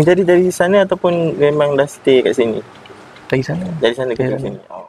Jadi dari sana ataupun memang dah stay kat sini? Dari sana. Dari sana ke sini. sini. Oh.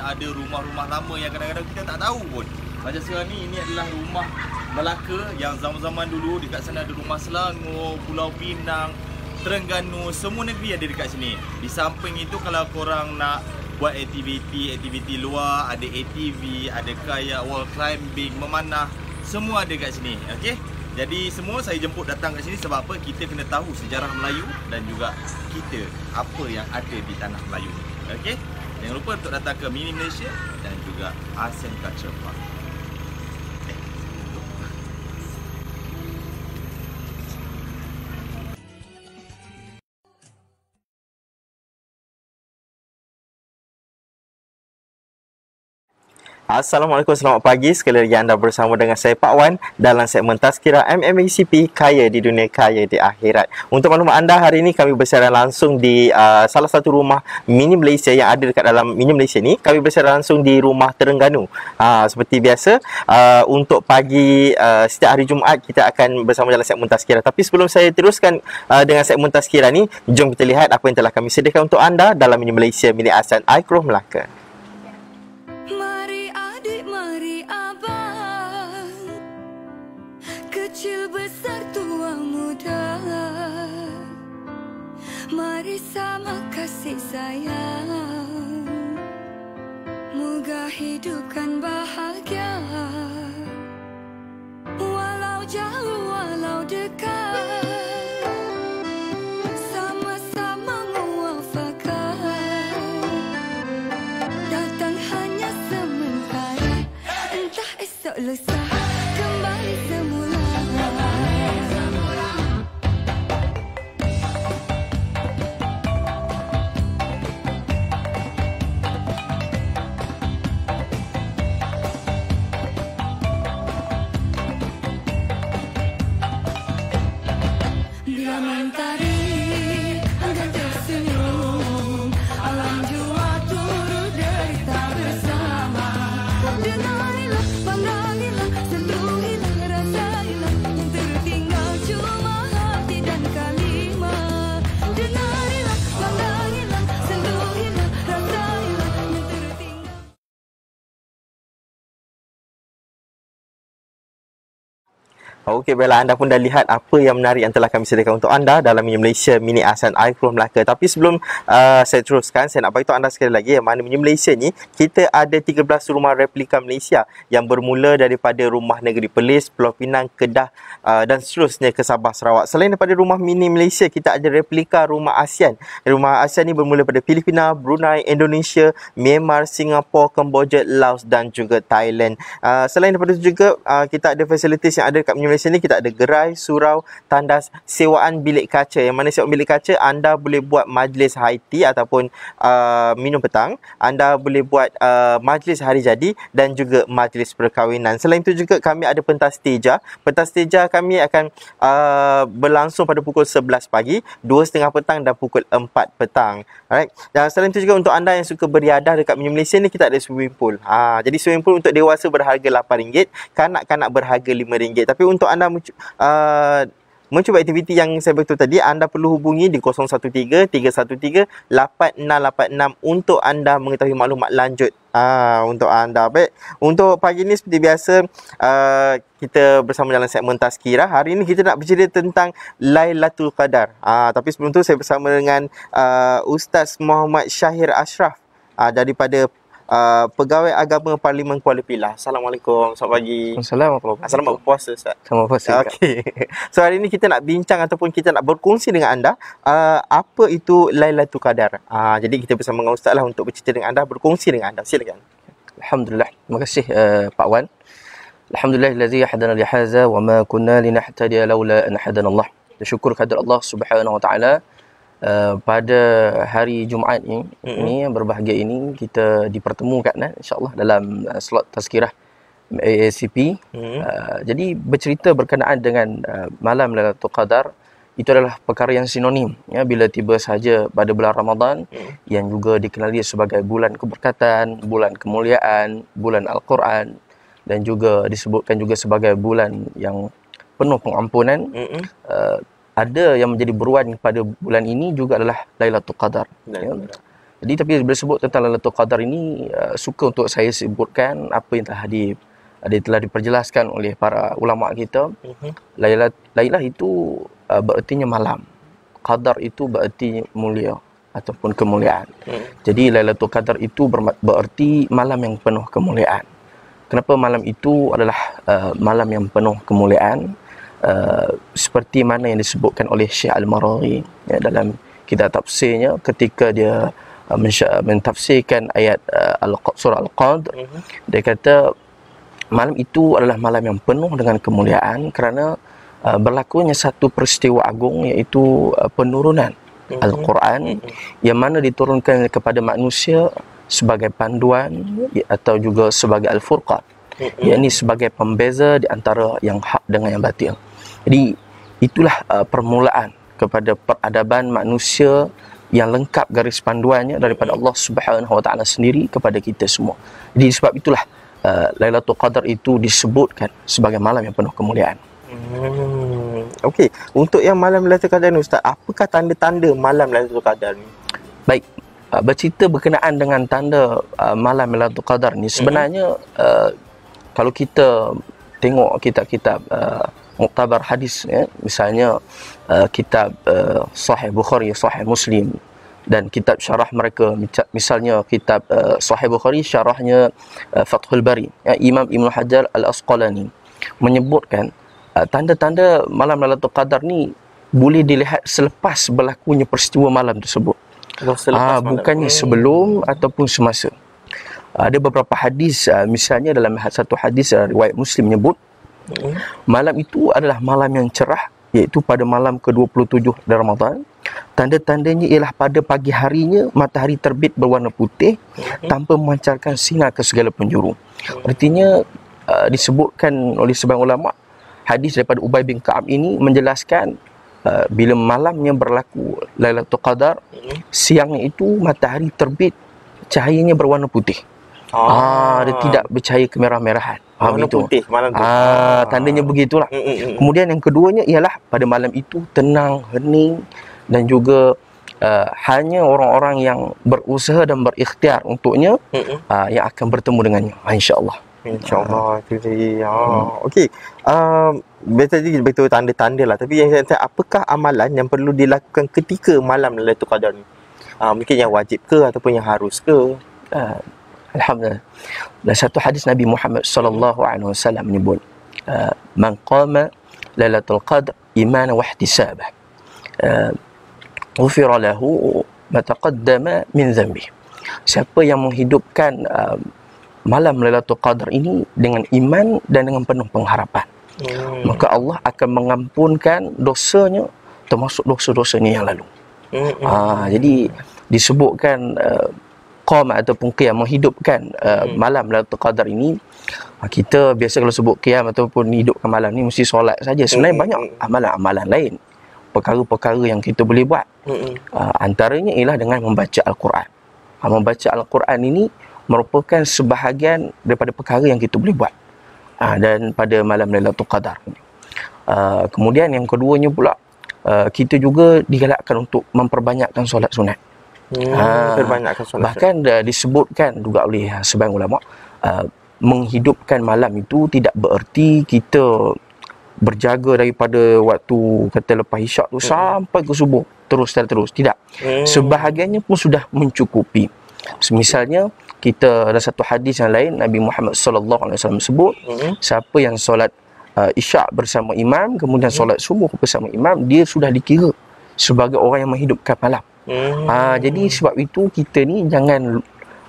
ada rumah-rumah lama yang kadang-kadang kita tak tahu pun Macam sekarang ni, ini adalah rumah Melaka yang zaman-zaman dulu dekat sana ada rumah Selangor, Pulau Pinang, Terengganu, semua negeri ada dekat sini Di samping itu kalau korang nak buat aktiviti-aktiviti luar, ada ATV, ada kayak, wall climbing, memanah Semua ada dekat sini, okey? Jadi semua saya jemput datang ke sini sebab apa? Kita kena tahu sejarah Melayu dan juga kita apa yang ada di tanah Melayu ni. Okey? Jangan lupa untuk datang ke Mini Malaysia dan juga ASEAN Culture Park. Assalamualaikum, selamat pagi. Sekali lagi anda bersama dengan saya Pak Wan dalam segmen Tazkirah MMACP Kaya di Dunia Kaya di Akhirat. Untuk maklumat anda, hari ini kami bersiaran langsung di uh, salah satu rumah mini Malaysia yang ada dekat dalam mini Malaysia ni. Kami bersiaran langsung di rumah Terengganu. Uh, seperti biasa, uh, untuk pagi uh, setiap hari Jumaat kita akan bersama dalam segmen Tazkirah. Tapi sebelum saya teruskan uh, dengan segmen Tazkirah ni, jom kita lihat apa yang telah kami sediakan untuk anda dalam mini Malaysia milik Asan Aikroh Melaka. beri sama kasih sayang Moga hidupkan bahagia Walau jauh, walau dekat Okey Bella, anda pun dah lihat apa yang menarik yang telah kami sediakan untuk anda dalam Mini Malaysia Mini Asan iPhone Melaka. Tapi sebelum uh, saya teruskan, saya nak bagi tahu anda sekali lagi yang mana Mini Malaysia ni kita ada 13 rumah replika Malaysia yang bermula daripada rumah negeri Perlis, Pulau Pinang, Kedah uh, dan seterusnya ke Sabah Sarawak. Selain daripada rumah Mini Malaysia, kita ada replika rumah ASEAN. Rumah ASEAN ni bermula pada Filipina, Brunei, Indonesia, Myanmar, Singapura, Kemboja, Laos dan juga Thailand. Uh, selain daripada itu juga uh, kita ada facilities yang ada dekat Mini Malaysia Malaysia ni kita ada gerai, surau, tandas, sewaan bilik kaca. Yang mana sewaan bilik kaca, anda boleh buat majlis high tea ataupun uh, minum petang. Anda boleh buat uh, majlis hari jadi dan juga majlis perkahwinan. Selain itu juga kami ada pentas teja. Pentas teja kami akan uh, berlangsung pada pukul 11 pagi, 2.30 petang dan pukul 4 petang. Alright. Dan selain itu juga untuk anda yang suka beriadah dekat Minyum Malaysia ni, kita ada swimming pool. Ha, jadi swimming pool untuk dewasa berharga RM8. Kanak-kanak berharga RM5. Tapi untuk untuk anda mencuba, uh, mencuba aktiviti yang saya beritahu tadi, anda perlu hubungi di 013-313-8686 untuk anda mengetahui maklumat lanjut uh, untuk anda. Baik, untuk pagi ini seperti biasa, uh, kita bersama dalam segmen Tazkira. Hari ini kita nak bercerita tentang Lailatul Qadar. Uh, tapi sebelum itu, saya bersama dengan uh, Ustaz Muhammad Syahir Ashraf. Uh, daripada uh, pegawai agama Parlimen Kuala Pilah. Assalamualaikum, selamat pagi. Assalamualaikum. Ah, selamat berpuasa, Ustaz. Selamat berpuasa. Okey. So hari ini kita nak bincang ataupun kita nak berkongsi dengan anda uh, apa itu Lailatul Qadar. Uh, jadi kita bersama dengan Ustaz lah untuk bercerita dengan anda, berkongsi dengan anda. Silakan. Alhamdulillah. Terima kasih uh, Pak Wan. Alhamdulillah allazi hadana li hadza wa ma kunna linahtadiya laula an hadana Allah. Syukur kepada Allah Subhanahu wa taala uh, pada hari Jumaat ini, mm-hmm. ini yang berbahagia ini kita dipertemukan eh, insyaallah dalam uh, slot tazkirah AACP. Mm-hmm. Uh, eh, jadi bercerita berkenaan dengan uh, malam Lailatul Qadar itu adalah perkara yang sinonim ya bila tiba saja pada bulan Ramadan mm. yang juga dikenali sebagai bulan keberkatan, bulan kemuliaan, bulan Al-Quran dan juga disebutkan juga sebagai bulan yang penuh pengampunan. Mm-hmm. Uh, ada yang menjadi buruan pada bulan ini juga adalah Lailatul Qadar. Ya. Jadi tapi bila sebut tentang Lailatul Qadar ini uh, suka untuk saya sebutkan apa yang telah di ada uh, telah diperjelaskan oleh para ulama kita. Uh-huh. Mhm. Lailat Lailah itu uh, bermaksudnya malam. Qadar itu bermaksud mulia ataupun kemuliaan. Uh-huh. Jadi Lailatul Qadar itu bermaksud malam yang penuh kemuliaan. Kenapa malam itu adalah uh, malam yang penuh kemuliaan? Uh, seperti mana yang disebutkan oleh Syekh Al-Marawi ya, dalam kita tafsirnya ketika dia uh, uh mentafsirkan ayat uh, Al surah Al-Qadr uh-huh. dia kata malam itu adalah malam yang penuh dengan kemuliaan kerana uh, berlakunya satu peristiwa agung iaitu uh, penurunan uh-huh. Al-Quran uh-huh. yang mana diturunkan kepada manusia sebagai panduan atau juga sebagai al-furqan. Mm-hmm. Ya, ini sebagai pembeza di antara yang hak dengan yang batil. mm jadi itulah uh, permulaan kepada peradaban manusia yang lengkap garis panduannya daripada Allah Subhanahu Wa Taala sendiri kepada kita semua. Jadi sebab itulah uh, Lailatul Qadar itu disebutkan sebagai malam yang penuh kemuliaan. Hmm. Okey, untuk yang malam Lailatul Qadar ni ustaz, apakah tanda-tanda malam Lailatul Qadar ni? Baik. Uh, bercerita berkenaan dengan tanda uh, malam Lailatul Qadar ni sebenarnya hmm. uh, kalau kita tengok kitab-kitab uh, muktabar hadis ya. misalnya uh, kitab uh, sahih bukhari sahih muslim dan kitab syarah mereka misalnya kitab uh, sahih bukhari syarahnya uh, fathul bari ya, imam ibnu hajar al asqalani menyebutkan uh, tanda-tanda malam lailatul qadar ni boleh dilihat selepas berlakunya peristiwa malam tersebut Ah, uh, bukannya malam. sebelum ataupun semasa ada beberapa hadis uh, misalnya dalam satu hadis uh, riwayat muslim menyebut Hmm. Malam itu adalah malam yang cerah iaitu pada malam ke-27 Ramadhan. Tanda-tandanya ialah pada pagi harinya matahari terbit berwarna putih hmm. tanpa memancarkan sinar ke segala penjuru. Hmm. Artinya uh, disebutkan oleh sebahagian ulama hadis daripada Ubay bin Ka'ab ini menjelaskan uh, bila malamnya berlaku Lailatul Qadar siang itu matahari terbit cahayanya berwarna putih. Ah, ah dia tidak bercahaya kemerah-merahan. Ah, warna itu. putih malam tu. Ah, ah. tandanya begitulah. Mm mm, mm, mm, Kemudian yang keduanya ialah pada malam itu tenang, hening dan juga uh, hanya orang-orang yang berusaha dan berikhtiar untuknya mm, mm. Uh, yang akan bertemu dengannya. Ah, InsyaAllah. InsyaAllah. Ah. ah hmm. Okey. Uh, tadi betul tanda-tanda lah. Tapi yang saya tanya, apakah amalan yang perlu dilakukan ketika malam Lailatul Qadar ni? Uh, mungkin yang wajib ke ataupun yang harus ke? Uh, Alhamdulillah. Dan satu hadis Nabi Muhammad sallallahu alaihi wasallam menyebut, uh, "Man qama Lailatul Qadr iman wa ihtisaban, uh, ufira lahu ma taqaddama min dhanbi." Siapa yang menghidupkan uh, malam Lailatul Qadar ini dengan iman dan dengan penuh pengharapan, hmm. maka Allah akan mengampunkan dosanya termasuk dosa-dosa ini yang lalu. Hmm. Uh, jadi disebutkan uh, iqam ataupun qiyam menghidupkan uh, hmm. malam Lailatul Qadar ini ha, kita biasa kalau sebut qiyam ataupun hidupkan malam ni mesti solat saja sebenarnya hmm. banyak amalan-amalan lain perkara-perkara yang kita boleh buat hmm. uh, antaranya ialah dengan membaca al-Quran uh, membaca al-Quran ini merupakan sebahagian daripada perkara yang kita boleh buat uh, dan pada malam Lailatul Qadar ini uh, kemudian yang keduanya pula Uh, kita juga digalakkan untuk memperbanyakkan solat sunat. Hmm. Ah. Perbanyakkan solat. Bahkan uh, disebutkan juga oleh eh, sebahagian ulama uh, menghidupkan malam itu tidak bererti kita berjaga daripada waktu kata lepas isyak tu hmm. sampai ke subuh terus dan terus tidak hmm. sebahagiannya pun sudah mencukupi misalnya kita ada satu hadis yang lain Nabi Muhammad sallallahu alaihi wasallam sebut hmm. siapa yang solat uh, isyak bersama imam kemudian hmm. solat subuh bersama imam dia sudah dikira sebagai orang yang menghidupkan malam Hmm. Ah, jadi sebab itu kita ni jangan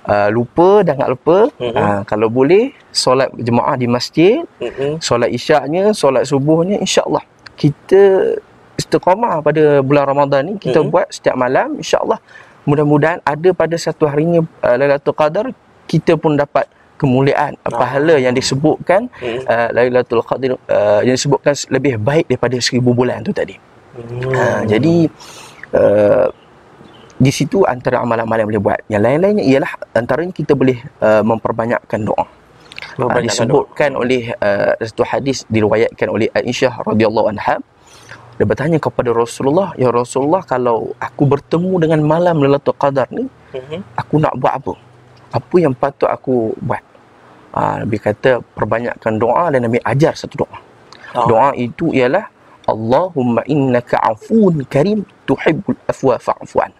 uh, lupa dan tak lupa hmm. ah, kalau boleh solat jemaah di masjid, hmm. solat isyaknya, solat subuhnya insya-Allah. Kita istiqamah pada bulan Ramadan ni kita hmm. buat setiap malam insya-Allah. Mudah-mudahan ada pada satu harinya uh, Lailatul Qadar kita pun dapat kemuliaan ah. pahala yang disebutkan hmm. uh, Lailatul Qadar uh, yang disebutkan lebih baik daripada seribu bulan tu tadi. Hmm. Ah, jadi uh, di situ antara amalan-amalan yang boleh buat yang lain-lainnya ialah antaranya kita boleh uh, memperbanyakkan doa uh, disebutkan doa. oleh uh, satu hadis diriwayatkan oleh Aisyah radhiyallahu anha dia bertanya kepada Rasulullah ya Rasulullah kalau aku bertemu dengan malam Lailatul Qadar ni uh-huh. aku nak buat apa apa yang patut aku buat uh, Nabi kata perbanyakkan doa dan Nabi ajar satu doa oh. doa itu ialah Allahumma innaka afun karim tuhibbul afwa fa'fu an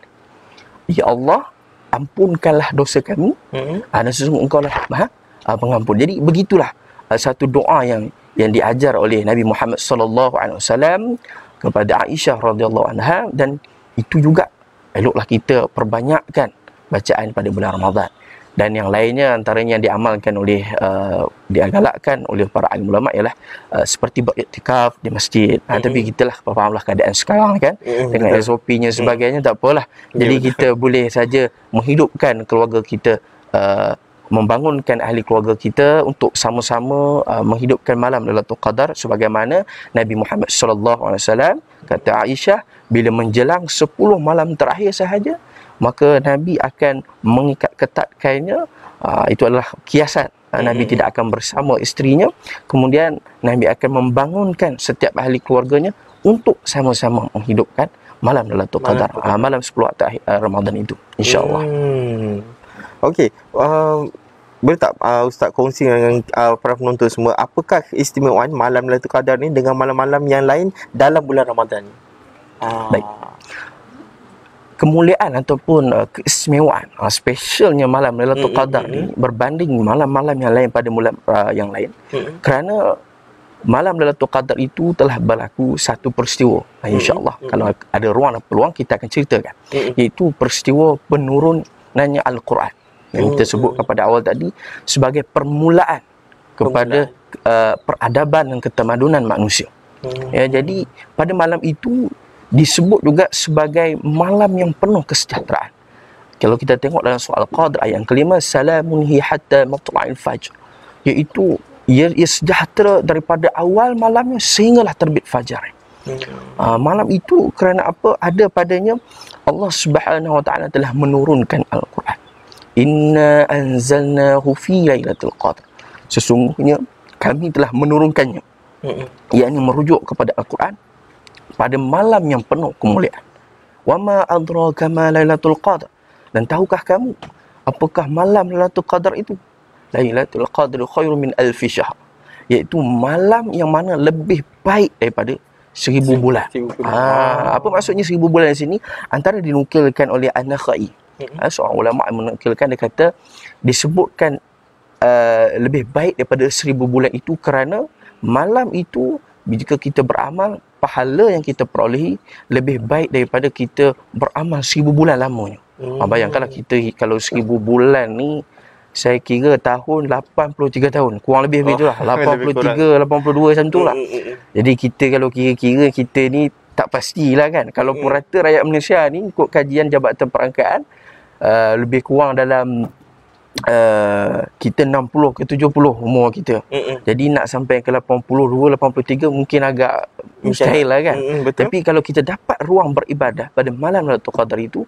Ya Allah, ampunkanlah dosa kami. Mm-hmm. Uh, ah, dan sesungguh engkau lah maha uh, ah, pengampun. Jadi, begitulah uh, satu doa yang yang diajar oleh Nabi Muhammad sallallahu alaihi wasallam kepada Aisyah radhiyallahu anha dan itu juga eloklah kita perbanyakkan bacaan pada bulan Ramadhan dan yang lainnya antaranya yang diamalkan oleh uh, diagalakkan oleh para alim ulama ialah uh, seperti beriktikaf di masjid. Mm-hmm. Ha, tapi kita lah fahamlah keadaan sekarang kan mm-hmm. dengan betul. SOP-nya sebagainya mm-hmm. tak apalah. Jadi yeah, kita boleh saja menghidupkan keluarga kita uh, membangunkan ahli keluarga kita untuk sama-sama uh, menghidupkan malam dalam Lailatul Qadar sebagaimana Nabi Muhammad SAW kata Aisyah bila menjelang 10 malam terakhir sahaja maka Nabi akan mengikat ketat kainnya. Uh, itu adalah kiasan. Uh, ah, Nabi hmm. tidak akan bersama isterinya. Kemudian Nabi akan membangunkan setiap ahli keluarganya untuk sama-sama menghidupkan malam Lailatul Qadar. Uh, malam 10 waktu uh, Ramadan itu. InsyaAllah. Hmm. Okey. Um, boleh tak uh, Ustaz kongsi dengan uh, para penonton semua Apakah istimewaan malam Lailatul Qadar ni Dengan malam-malam yang lain dalam bulan Ramadan ni? Ah. Baik kemuliaan ataupun uh, keistimewaan uh, specialnya malam Lailatul mm-hmm. Qadar ni berbanding malam-malam yang lain pada malam uh, yang lain mm-hmm. kerana malam Lailatul Qadar itu telah berlaku satu peristiwa mm-hmm. insyaallah mm-hmm. kalau ada ruang dan peluang kita akan ceritakan mm-hmm. iaitu peristiwa penurunannya al-Quran yang kita sebut kepada awal tadi sebagai permulaan kepada uh, peradaban dan ketamadunan manusia hmm ya jadi pada malam itu disebut juga sebagai malam yang penuh kesejahteraan. Kalau kita tengok dalam soal Qadr ayat kelima, salamun hi hatta matla'il fajr. Iaitu ia, ia sejahtera daripada awal malamnya sehinggalah terbit fajar. Uh, malam itu kerana apa ada padanya Allah Subhanahu Wa Taala telah menurunkan Al-Quran. Inna anzalna fi lailatul qadr. Sesungguhnya kami telah menurunkannya. -hmm. Ia ini merujuk kepada Al-Quran pada malam yang penuh kemuliaan. Wama adraka ma lailatul qadr? Dan tahukah kamu apakah malam lailatul qadar itu? Lailatul qadri khairu min alf syahr. Iaitu malam yang mana lebih baik daripada seribu bulan. Ha, apa maksudnya seribu bulan di sini? Antara dinukilkan oleh An-Nakhai. Ha, seorang ulama yang menukilkan dia kata disebutkan uh, lebih baik daripada seribu bulan itu kerana malam itu jika kita beramal pahala yang kita perolehi lebih baik daripada kita beramal seribu bulan lamanya. Ah, hmm. Bayangkanlah kita kalau seribu bulan ni saya kira tahun 83 tahun kurang lebih begitu oh, lah 83 82 macam hmm, tu lah hmm, hmm, jadi kita kalau kira-kira kita ni tak pastilah kan kalau pun rata rakyat Malaysia ni ikut kajian jabatan perangkaan uh, lebih kurang dalam uh, kita 60 ke 70 umur kita. Mm-mm. Jadi nak sampai ke 82, 83 mungkin agak mustahil lah kan. Mm-mm, Tapi kalau kita dapat ruang beribadah pada malam Lailatul Qadar itu,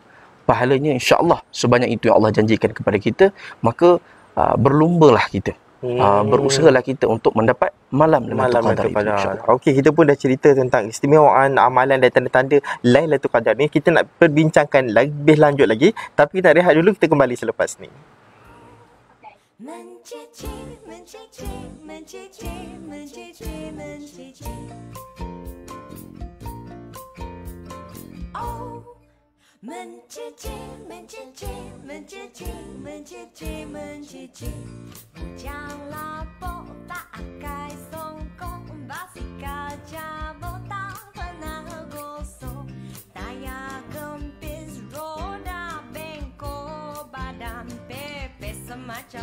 pahalanya insya-Allah sebanyak itu yang Allah janjikan kepada kita, maka uh, ah, berlombalah kita. Hmm. Uh, berusahalah kita untuk mendapat malam Lailatul Qadar kepada. Okey, kita pun dah cerita tentang istimewaan amalan dan tanda-tanda lain Lailatul Qadar ni. Kita nak perbincangkan lebih lanjut lagi, tapi kita rehat dulu kita kembali selepas ni. 门吉吉门吉吉门吉吉门吉吉门吉吉哦，门吉吉门吉吉门吉吉门吉吉，不讲拉布打阿盖松果，把自家家布打分好果松，太阳金皮罗达便裤，把单背背成麻将。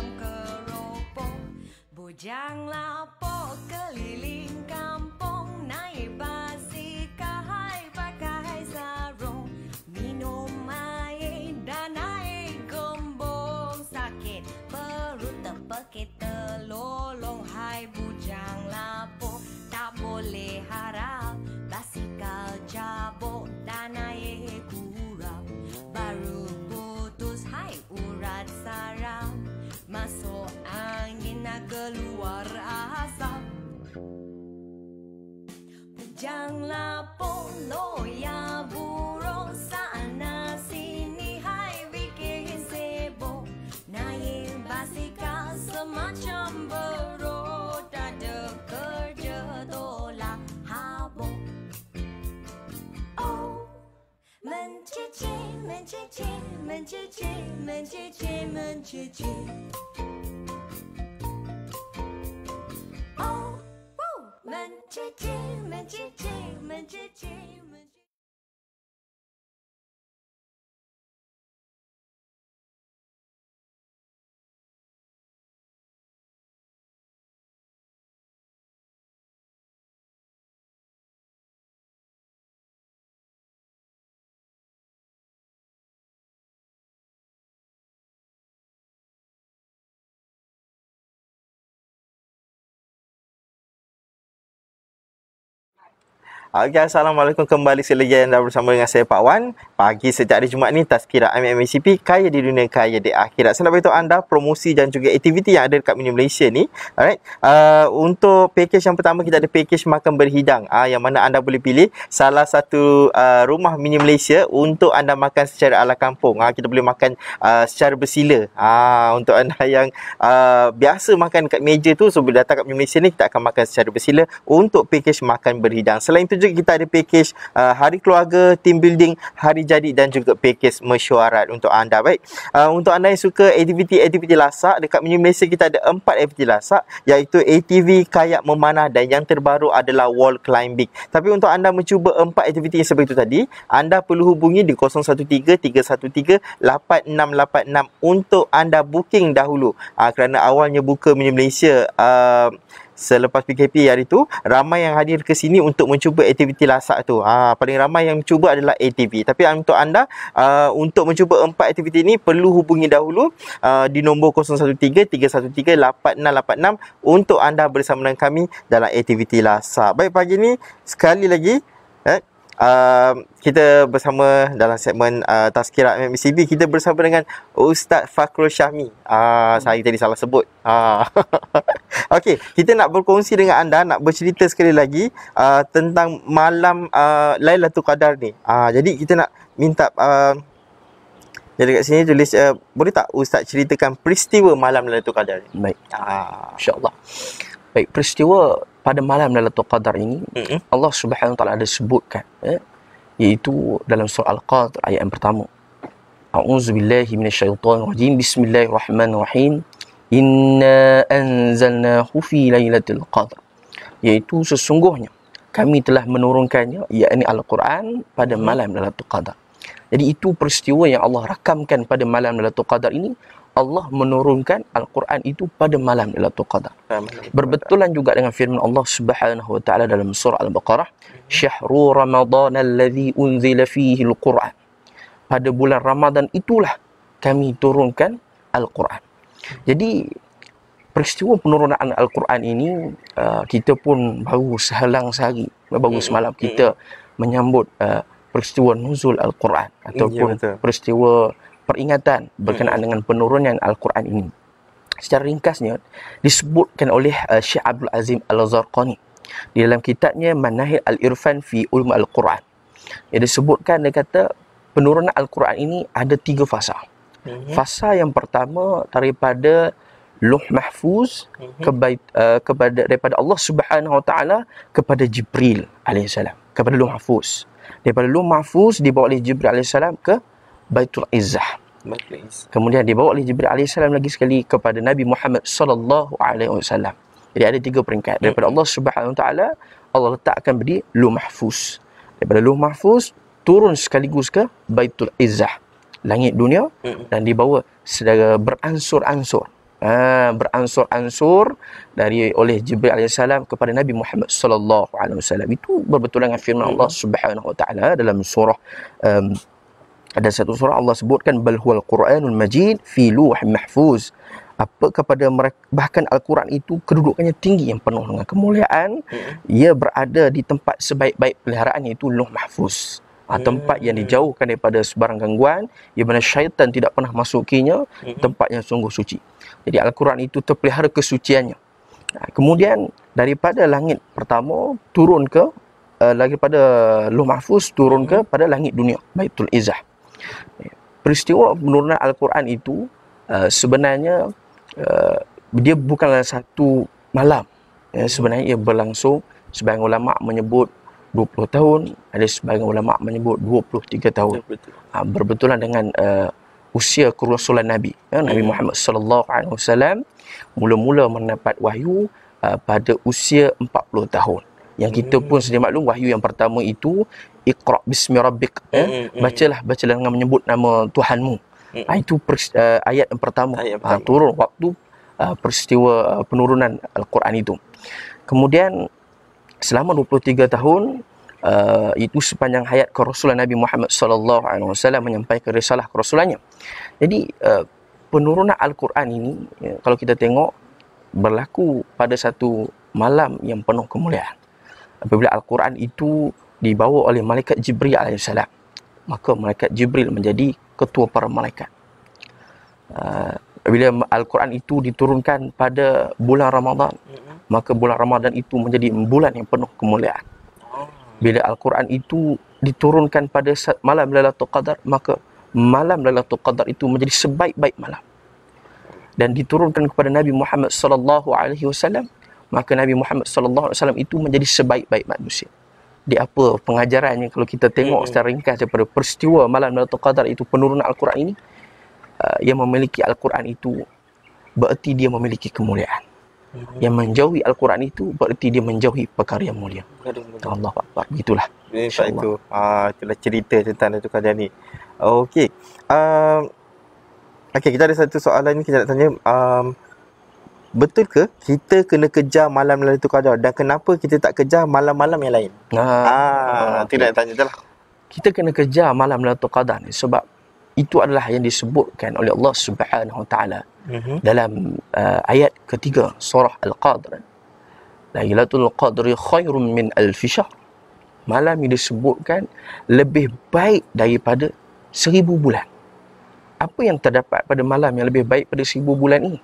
Janganlah pokok keliling yang à, la pono ya buro sana sini hai bikin sebo naik basika semacam bero tak ada kerja habo oh mencece mencece mencece mencece mencece 慢姐姐，慢姐姐，慢姐姐。Okay, Assalamualaikum kembali sekali lagi anda bersama dengan saya Pak Wan. Pagi sejak hari Jumaat ni Tazkira MMACP kaya di dunia kaya di akhirat. Selain itu anda promosi dan juga aktiviti yang ada dekat Mini Malaysia ni. Alright. Uh, untuk package yang pertama kita ada package makan berhidang uh, yang mana anda boleh pilih salah satu uh, rumah Mini Malaysia untuk anda makan secara ala kampung. Uh, kita boleh makan uh, secara bersila. Uh, untuk anda yang uh, biasa makan dekat meja tu sebelum so datang kat Mini Malaysia ni kita akan makan secara bersila untuk package makan berhidang. Selain itu juga kita ada pakej uh, hari keluarga, team building, hari jadi dan juga pakej mesyuarat untuk anda. Baik, uh, untuk anda yang suka aktiviti-aktiviti lasak, dekat Menyu Malaysia kita ada empat aktiviti lasak iaitu ATV, kayak memanah dan yang terbaru adalah wall climbing. Tapi untuk anda mencuba empat aktiviti yang seperti itu tadi, anda perlu hubungi di 013-313-8686 untuk anda booking dahulu. Uh, kerana awalnya buka Menyu Malaysia uh, selepas PKP hari tu ramai yang hadir ke sini untuk mencuba aktiviti lasak tu. Ah ha, paling ramai yang cuba adalah ATV. Tapi untuk anda uh, untuk mencuba empat aktiviti ni perlu hubungi dahulu uh, di nombor 013 313 8686 untuk anda bersama dengan kami dalam aktiviti lasak. Baik pagi ni sekali lagi eh uh, kita bersama dalam segmen uh, Tazkirat MMCB kita bersama dengan Ustaz Fakrul Syahmi. uh, hmm. saya tadi salah sebut. Uh. Okey, kita nak berkongsi dengan anda nak bercerita sekali lagi uh, tentang malam uh, Lailatul Qadar ni. uh, jadi kita nak minta uh, jadi dekat sini tulis uh, boleh tak ustaz ceritakan peristiwa malam Lailatul Qadar ni? Baik. Ah uh. Baik, peristiwa pada malam Lailatul Qadar ini mm-hmm. Allah Subhanahu taala ada sebutkan ya iaitu dalam surah Al-Qadr ayat yang pertama A'udzubillahi minasyaitonirrajim Bismillahirrahmanirrahim Inna anzalnahu fi lailatul qadr iaitu sesungguhnya kami telah menurunkannya yakni Al-Quran pada malam Lailatul Qadar jadi itu peristiwa yang Allah rakamkan pada malam Lailatul Qadar ini Allah menurunkan Al-Quran itu pada malam Lailatul Qadar. Berbetulan juga dengan firman Allah Subhanahu wa taala dalam surah Al-Baqarah, mhm. Syahrur Ramadan alladhi unzila fihi Al-Quran." Pada bulan Ramadan itulah kami turunkan Al-Quran. Jadi peristiwa penurunan Al-Quran ini uh, kita pun baru sehelang sehari, baru mhm. semalam mhm. kita menyambut uh, peristiwa nuzul Al-Quran ataupun peristiwa peringatan berkenaan hmm. dengan penurunan Al-Quran ini. Secara ringkasnya, disebutkan oleh uh, Syekh Abdul Azim Al-Zarqani di dalam kitabnya Manahil Al-Irfan fi Ulum Al-Quran. Dia disebutkan, dia kata, penurunan Al-Quran ini ada tiga fasa. Hmm. Fasa yang pertama daripada Luh Mahfuz hmm. kepada, uh, eh, kepada daripada Allah Subhanahu Wa Taala kepada Jibril alaihissalam kepada Luh Mahfuz daripada Luh Mahfuz dibawa oleh Jibril alaihissalam ke Baitul Izzah. Kemudian dibawa oleh Jibril alaihi salam lagi sekali kepada Nabi Muhammad sallallahu alaihi wasallam. Jadi ada tiga peringkat hmm. daripada Allah Subhanahu taala Allah letakkan di Luh Mahfuz. Daripada Luh Mahfuz turun sekaligus ke Baitul Izzah. Langit dunia hmm. dan dibawa sedara beransur-ansur. Ha, beransur-ansur dari oleh Jibril alaihi salam kepada Nabi Muhammad sallallahu alaihi wasallam. Itu berbetulan dengan firman hmm. Allah Subhanahu taala dalam surah um, ada satu surah Allah sebutkan bal huwal qur'anul majid fi luh mahfuz apa kepada mereka bahkan al-Quran itu kedudukannya tinggi yang penuh dengan kemuliaan hmm. ia berada di tempat sebaik-baik peliharaan iaitu luh mahfuz ha, tempat yang mm. dijauhkan daripada sebarang gangguan di mana syaitan tidak pernah masukinya tempat yang sungguh suci jadi al-Quran itu terpelihara kesuciannya ha, kemudian daripada langit pertama turun ke lagi eh, pada luh mahfuz turun ke pada langit dunia baitul izah peristiwa penurunan Al-Quran itu uh, sebenarnya uh, dia bukanlah satu malam. Ya, sebenarnya ia berlangsung sebagian ulama menyebut 20 tahun, ada sebagian ulama menyebut 23 tahun. Ha, berbetulan dengan uh, usia kerusulan Nabi. Ya, Nabi hmm. Muhammad sallallahu alaihi wasallam mula-mula mendapat wahyu uh, pada usia 40 tahun. Yang kita pun hmm. sedia maklum wahyu yang pertama itu Iqra bismi rabbik hmm, hmm, eh? Bacalah, bacalah dengan menyebut nama Tuhanmu ha, Itu per, uh, eh, ayat yang pertama ayat ha, Turun waktu uh, peristiwa uh, penurunan Al-Quran itu Kemudian selama 23 tahun uh, itu sepanjang hayat kerasulan Nabi Muhammad sallallahu alaihi wasallam menyampaikan risalah kerasulannya. Jadi uh, penurunan Al-Quran ini ya, kalau kita tengok berlaku pada satu malam yang penuh kemuliaan apabila Al-Quran itu dibawa oleh Malaikat Jibril AS maka Malaikat Jibril menjadi ketua para malaikat ah, apabila Al-Quran itu diturunkan pada bulan Ramadhan, maka bulan Ramadhan itu menjadi bulan yang penuh kemuliaan oh. bila Al-Quran itu diturunkan pada malam Lailatul Qadar maka malam Lailatul Qadar itu menjadi sebaik-baik malam dan diturunkan kepada Nabi Muhammad sallallahu alaihi wasallam maka Nabi Muhammad sallallahu alaihi wasallam itu menjadi sebaik-baik manusia. Di apa pengajarannya kalau kita tengok hmm. secara ringkas daripada peristiwa malam Lailatul Qadar itu penurunan Al-Quran ini uh, yang memiliki Al-Quran itu berarti dia memiliki kemuliaan. Hmm. Yang menjauhi Al-Quran itu berarti dia menjauhi perkara yang mulia. Allah Akbar. Begitulah. Ya, itu. Ah, itulah cerita tentang itu kajian ni. Okey. Um, Okey, kita ada satu soalan ni kita nak tanya. Um, betul ke kita kena kejar malam Lailatul kadar. dan kenapa kita tak kejar malam-malam yang lain? Ah, nanti ah, nak tanya lah. Kita kena kejar malam Lailatul kadar ni sebab itu adalah yang disebutkan oleh Allah Subhanahu Wa Taala mhm. dalam uh, ayat ketiga surah Al-Qadr. Lailatul Qadr khairun min al alf Malam yang disebutkan lebih baik daripada seribu bulan. Apa yang terdapat pada malam yang lebih baik pada seribu bulan ini?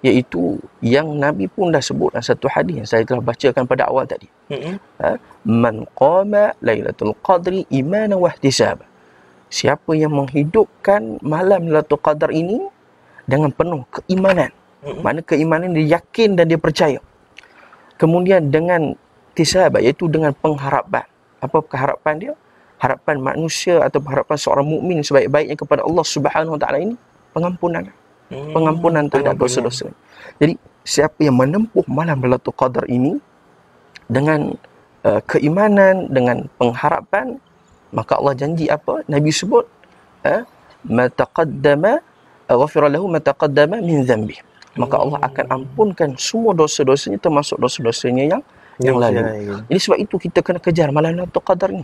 iaitu yang Nabi pun dah sebut dalam satu hadis yang saya telah bacakan pada awal tadi. Ha? Man qama lailatul qadri imanan wa ihtisab. Siapa yang menghidupkan malam Lailatul Qadar ini dengan penuh keimanan. Mana keimanan dia yakin dan dia percaya. Kemudian dengan ihtisab iaitu dengan pengharapan. Apa keharapan dia? Harapan manusia atau harapan seorang mukmin sebaik-baiknya kepada Allah Subhanahu Wa Taala ini pengampunan. Mm Hmm. pengampunan terhadap dosa-dosa. Jadi siapa yang menempuh malam Lailatul Qadar ini dengan uh, keimanan dengan pengharapan maka Allah janji apa? Nabi sebut eh ma taqaddama uh, ghafir lahu ma taqaddama min dhanbi. Maka Allah hmm. akan ampunkan semua dosa-dosanya termasuk dosa-dosanya yang yang lalu. Ya, ya. Ini sebab itu kita kena kejar malam Lailatul Qadar ini.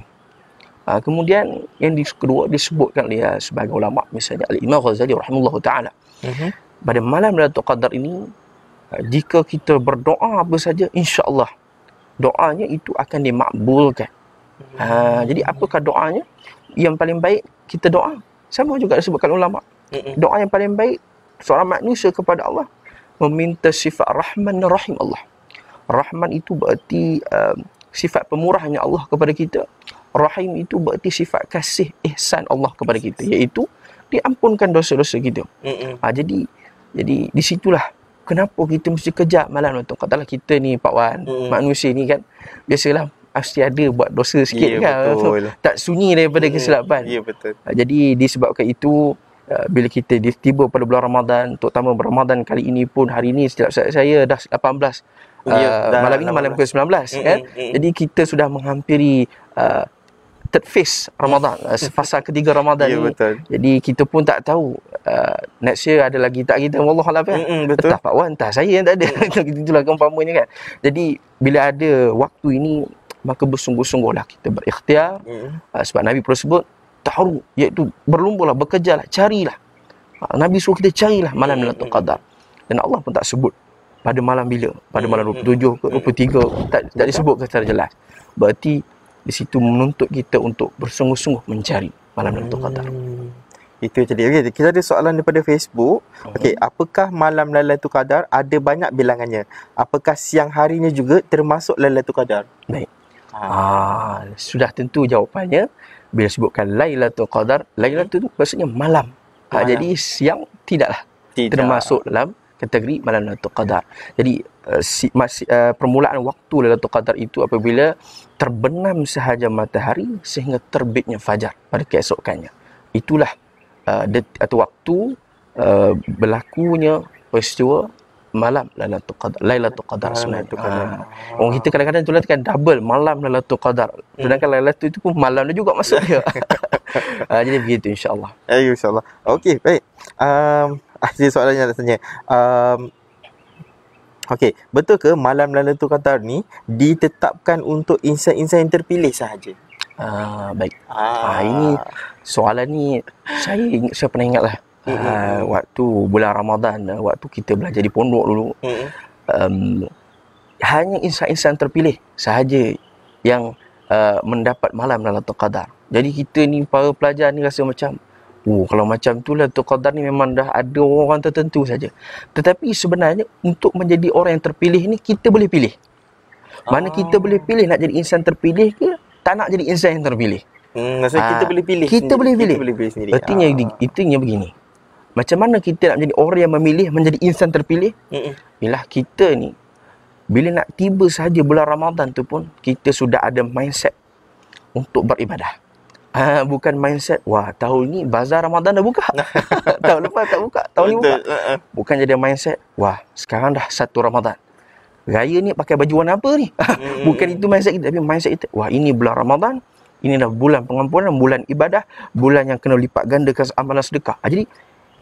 Ha, kemudian yang kedua disebutkan oleh ya, sebagai ulama misalnya Al Imam Ghazali rahimahullahu taala hmm Pada malam Lailatul Qadar ini eh, jika kita berdoa apa saja insya-Allah doanya itu akan dimakbulkan. hmm Ha jadi apakah doanya? Yang paling baik kita doa. Sama juga disebutkan ulama. hmm Doa yang paling baik seorang manusia kepada Allah meminta sifat Rahman Rahim Allah. Rahman itu berarti um, sifat pemurahnya Allah kepada kita. Rahim itu berarti sifat kasih ihsan Allah kepada kita iaitu diampunkan dosa-dosa kita. Mm-hmm. Ha, jadi jadi di situlah kenapa kita mesti kejar malam tu. Katalah kita ni Pak Wan, mm-hmm. manusia ni kan biasalah mesti ada buat dosa sikit yeah, kan. So, tak sunyi daripada mm-hmm. kesilapan. Ya yeah, betul. Ha, jadi disebabkan itu uh, bila kita tiba pada bulan Ramadan, terutama Ramadan kali ini pun hari ini setiap saya dah 18 Uh, ya, malam ini malam ke-19 kan. Mm-hmm. Jadi kita sudah menghampiri uh, third phase Ramadan eh, fasa ketiga Ramadan yeah, ni. Betul. Jadi kita pun tak tahu uh, next year ada lagi tak kita wallah lah kan. Mm-mm, betul. Entah Pak Wan, entah saya yang tak ada. Mm. Kita itulah kampanye kan. Jadi bila ada waktu ini maka bersungguh-sungguhlah kita berikhtiar uh, sebab Nabi pernah sebut tahu iaitu berlumbulah bekerjalah carilah. Uh, Nabi suruh kita carilah malam Lailatul Qadar. Dan Allah pun tak sebut pada malam bila? Pada malam 27 ke 23 tak tak disebut secara jelas. Berarti di situ menuntut kita untuk bersungguh-sungguh mencari malam hmm. Lailatul Qadar. Itu jadi okey kita ada soalan daripada Facebook. Hmm. Okey, apakah malam Lailatul Qadar ada banyak bilangannya? Apakah siang harinya juga termasuk Lailatul Qadar? Baik. Ha. Ah, sudah tentu jawapannya bila sebutkan Lailatul Qadar, Lailatul hmm. maksudnya malam. Ha, jadi siang tidaklah tidak. termasuk dalam kategori malam Lailatul Qadar. Jadi Eh, si, mas, uh, eh, permulaan waktu Lailatul Qadar itu apabila terbenam sahaja matahari sehingga terbitnya fajar pada keesokannya. Itulah uh, det, atau waktu uh, berlakunya peristiwa malam Lailatul Qadar. Lailatul Qadar sebenarnya. Qadar. Ah. Orang kita kadang-kadang tulis kan double malam Lailatul Qadar. Hmm. Sedangkan hmm. Lailatul itu pun malam juga masuk dia. uh, jadi begitu insya-Allah. Ya insya-Allah. Okey, baik. Um, ada soalan nak tanya. Um, Okey, betul ke malam Lailatul Qadar ni ditetapkan untuk insan-insan yang terpilih sahaja? Ah, baik. Ah. ah ini soalan ni saya saya pernah ingatlah. Mm-hmm. Ah, waktu bulan Ramadan, ah, waktu kita belajar di pondok dulu. Mm-hmm. Um, hanya insan-insan terpilih sahaja yang uh, mendapat malam Lailatul Qadar. Jadi kita ni para pelajar ni rasa macam Oh, kalau macam tu lah, Qadar ni memang dah ada orang-orang tertentu saja. Tetapi sebenarnya, untuk menjadi orang yang terpilih ni, kita boleh pilih. Mana oh. kita boleh pilih nak jadi insan terpilih ke, tak nak jadi insan yang terpilih. Hmm, maksudnya Aa, kita ah, boleh pilih Kita sendiri. boleh pilih. Kita boleh pilih sendiri. Artinya, oh. Ah. itunya begini. Macam mana kita nak menjadi orang yang memilih menjadi insan terpilih? Mm-mm. Bila kita ni, bila nak tiba saja bulan Ramadan tu pun, kita sudah ada mindset untuk beribadah. Ha, bukan mindset wah tahun ni bazar Ramadan dah buka. tahun lepas tak buka, tahun Betul. ni buka. Uh, uh. Bukan jadi mindset wah sekarang dah satu Ramadan. Raya ni pakai baju warna apa ni? Hmm. bukan itu mindset kita tapi mindset kita wah ini bulan Ramadan, ini dah bulan pengampunan, bulan ibadah, bulan yang kena lipat gandakan amalan sedekah. Ha, jadi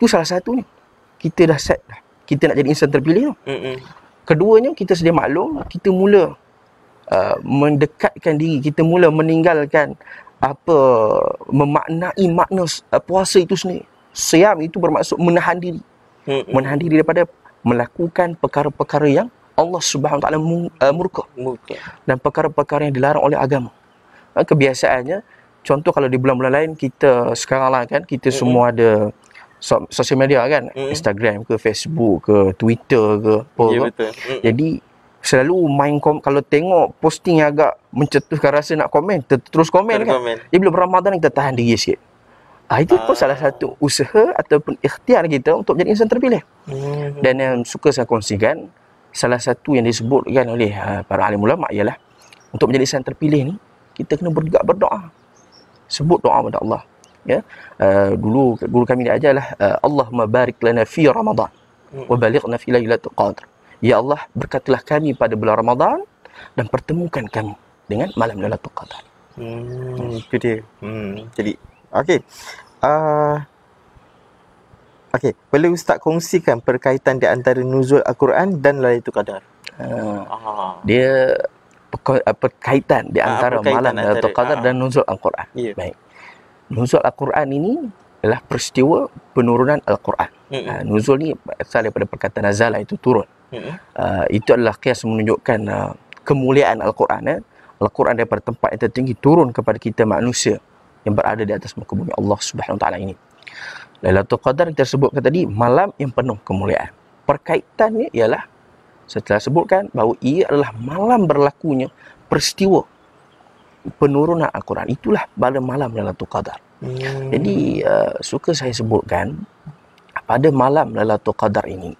tu salah satu ni. Kita dah set Kita nak jadi insan terpilih tu. Hmm. Keduanya kita sedia maklum, kita mula Uh, mendekatkan diri kita mula meninggalkan apa memaknai makna eh, puasa itu sendiri. Siam itu bermaksud menahan diri. Hmm. Menahan diri daripada melakukan perkara-perkara yang Allah Subhanahu taala eh, murka. Dan perkara-perkara yang dilarang oleh agama. Ha, kebiasaannya contoh kalau di bulan-bulan lain kita sekaranglah kan kita hmm. semua ada so, sosial media kan, hmm. Instagram ke Facebook ke Twitter ke apa. Yeah, ya, betul. Hmm. Jadi selalu main kom kalau tengok posting yang agak mencetuskan rasa nak komen ter- terus komen kan dia bila Ramadan kita tahan diri sikit ah itu pun ah. salah satu usaha ataupun ikhtiar kita untuk jadi insan terpilih hmm. dan yang suka saya kongsikan salah satu yang disebutkan oleh uh, para alim ulama ialah untuk menjadi insan terpilih ni kita kena juga berdoa sebut doa kepada Allah ya uh, dulu dulu kami diajarlah uh, Allahumma barik lana fi ramadan Wabaliqna hmm. balighna fi lailatul qadr Ya Allah, berkatilah kami pada bulan Ramadan dan pertemukan kami dengan malam Lailatul Qadar. Hmm, hmm. itu Hmm, jadi okey. Ah uh, Okey, boleh ustaz kongsikan perkaitan di antara nuzul Al-Quran dan Lailatul Qadar? Uh, dia ah, perkaitan di antara ha, malam Lailatul Qadar ha. dan nuzul Al-Quran. Yeah. Baik. Nuzul Al-Quran ini adalah peristiwa penurunan Al-Quran. Mm-hmm. Uh, nuzul ni asal daripada perkataan nazala itu turun uh, itu adalah kias menunjukkan uh, kemuliaan Al-Quran. Eh? Al-Quran daripada tempat yang tertinggi turun kepada kita manusia yang berada di atas muka bumi Allah Subhanahu Taala ini. Lailatul Qadar kita sebutkan tadi malam yang penuh kemuliaan. Perkaitannya ialah setelah sebutkan bahawa ia adalah malam berlakunya peristiwa penurunan Al-Quran. Itulah pada malam Lailatul Qadar. Hmm. Jadi uh, suka saya sebutkan pada malam Lailatul Qadar ini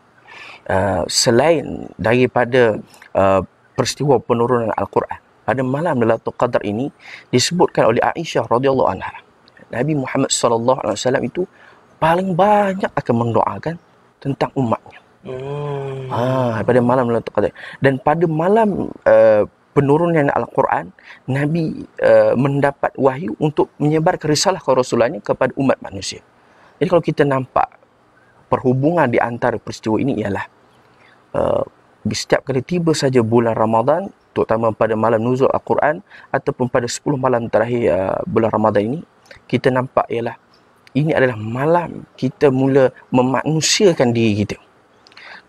uh, selain daripada uh, peristiwa penurunan Al-Quran pada malam Lailatul Qadar ini disebutkan oleh Aisyah radhiyallahu anha Nabi Muhammad sallallahu alaihi wasallam itu paling banyak akan mendoakan tentang umatnya. Hmm. Ah, pada malam Lailatul Qadar dan pada malam uh, penurunan Al-Quran Nabi uh, mendapat wahyu untuk menyebar risalah ke rasulannya kepada umat manusia. Jadi kalau kita nampak perhubungan di antara peristiwa ini ialah uh, setiap kali tiba saja bulan Ramadan terutama pada malam nuzul Al-Quran ataupun pada 10 malam terakhir uh, bulan Ramadhan ini kita nampak ialah ini adalah malam kita mula memanusiakan diri kita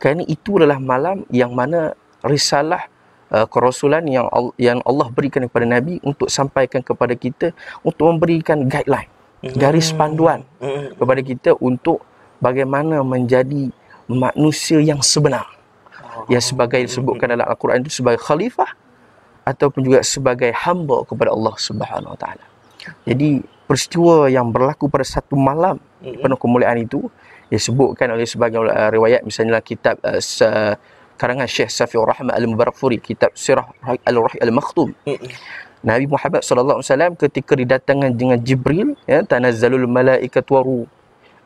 kerana itu adalah malam yang mana risalah uh, kerasulan yang yang Allah berikan kepada nabi untuk sampaikan kepada kita untuk memberikan guideline hmm. garis panduan hmm. kepada kita untuk bagaimana menjadi manusia yang sebenar yang sebagai disebutkan dalam Al-Quran itu sebagai khalifah ataupun juga sebagai hamba kepada Allah Subhanahu Wa Taala. Jadi peristiwa yang berlaku pada satu malam penuh kemuliaan itu disebutkan oleh sebagian uh, riwayat misalnya dalam kitab uh, se- uh, karangan Syekh Safi Rahman Al-Mubarakfuri kitab Sirah Al-Rahi Al-Maktum Nabi Muhammad sallallahu alaihi wasallam ketika didatangkan dengan Jibril ya tanazzalul malaikatu waru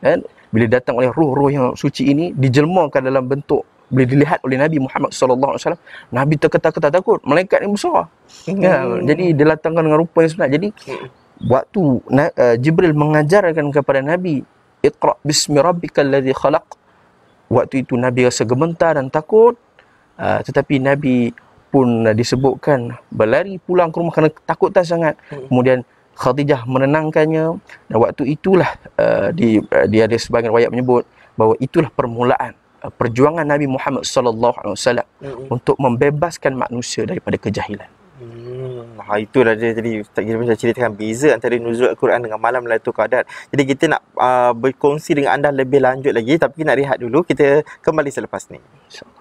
kan ya, bila datang oleh ruh-ruh yang suci ini dijelmakan dalam bentuk boleh dilihat oleh Nabi Muhammad SAW. Nabi terketa-keta takut malaikat ni besar hmm. Ya, jadi dia datangkan dengan rupa yang sebenar jadi hmm. waktu uh, Jibril mengajarkan kepada Nabi iqra bismi rabbikal ladzi khalaq waktu itu Nabi rasa gemetar dan takut uh, tetapi Nabi pun uh, disebutkan berlari pulang ke rumah kerana takut tak sangat hmm. kemudian Khadijah menenangkannya dan waktu itulah uh, di uh, dia ada sebagian riwayat menyebut bahawa itulah permulaan perjuangan Nabi Muhammad sallallahu alaihi wasallam untuk membebaskan manusia daripada kejahilan. Hmm, ha itu dah jadi Ustaz Gilman saya ceritakan beza antara nuzul Al-Quran dengan malam Lailatul Qadar. Jadi kita nak uh, berkongsi dengan anda lebih lanjut lagi tapi nak rehat dulu kita kembali selepas ni. Insya-Allah.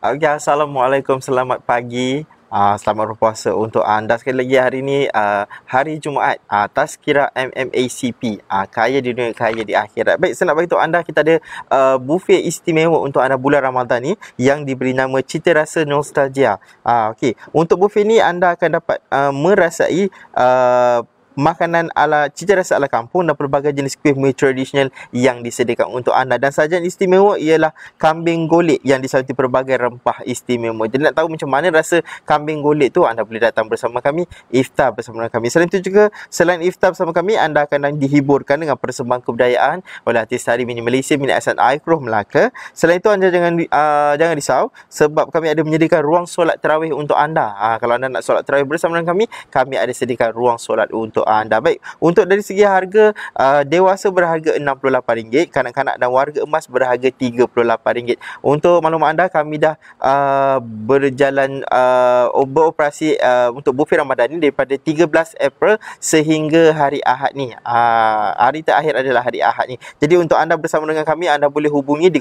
Okey, Assalamualaikum. Selamat pagi. Uh, selamat berpuasa untuk anda sekali lagi hari ini uh, hari Jumaat uh, Tazkira MMACP uh, kaya di dunia kaya di akhirat baik saya nak beritahu anda kita ada uh, buffet istimewa untuk anda bulan Ramadhan ni yang diberi nama Cita Rasa Nostalgia uh, okay. untuk buffet ni anda akan dapat uh, merasai uh, makanan ala cita rasa ala kampung dan pelbagai jenis kuih mui tradisional yang disediakan untuk anda. Dan sajian istimewa ialah kambing golek yang disaruti pelbagai rempah istimewa. Jadi nak tahu macam mana rasa kambing golek tu anda boleh datang bersama kami, iftar bersama kami. Selain itu juga, selain iftar bersama kami, anda akan dihiburkan dengan persembahan kebudayaan oleh artis tari mini Malaysia, mini Asan Aikroh Melaka. Selain itu anda jangan uh, jangan risau sebab kami ada menyediakan ruang solat terawih untuk anda. Uh, kalau anda nak solat terawih bersama kami, kami ada sediakan ruang solat untuk anda. Baik, untuk dari segi harga uh, dewasa berharga RM68, kanak-kanak dan warga emas berharga RM38. Untuk maklumat anda, kami dah uh, berjalan uh, beroperasi uh, untuk bufet Ramadan ni daripada 13 April sehingga hari Ahad ni. Uh, hari terakhir adalah hari Ahad ni. Jadi untuk anda bersama dengan kami, anda boleh hubungi di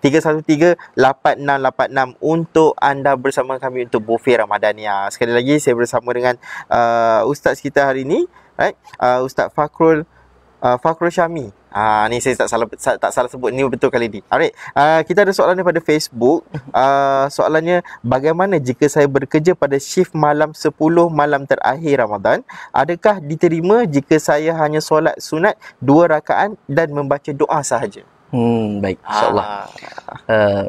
013-313-8686 untuk anda bersama kami untuk bufet Ramadan ni. Uh, sekali lagi, saya bersama dengan uh, Ustaz kita kita hari ini, right uh, Ustaz Fakrul uh, Fakrul Syami Ah uh, ni saya tak salah tak salah sebut ni betul kali ni. Alright, uh, kita ada soalan daripada Facebook. Uh, soalannya bagaimana jika saya bekerja pada shift malam 10 malam terakhir Ramadan, adakah diterima jika saya hanya solat sunat dua rakaat dan membaca doa sahaja? Hmm, baik. Insya-Allah. Uh,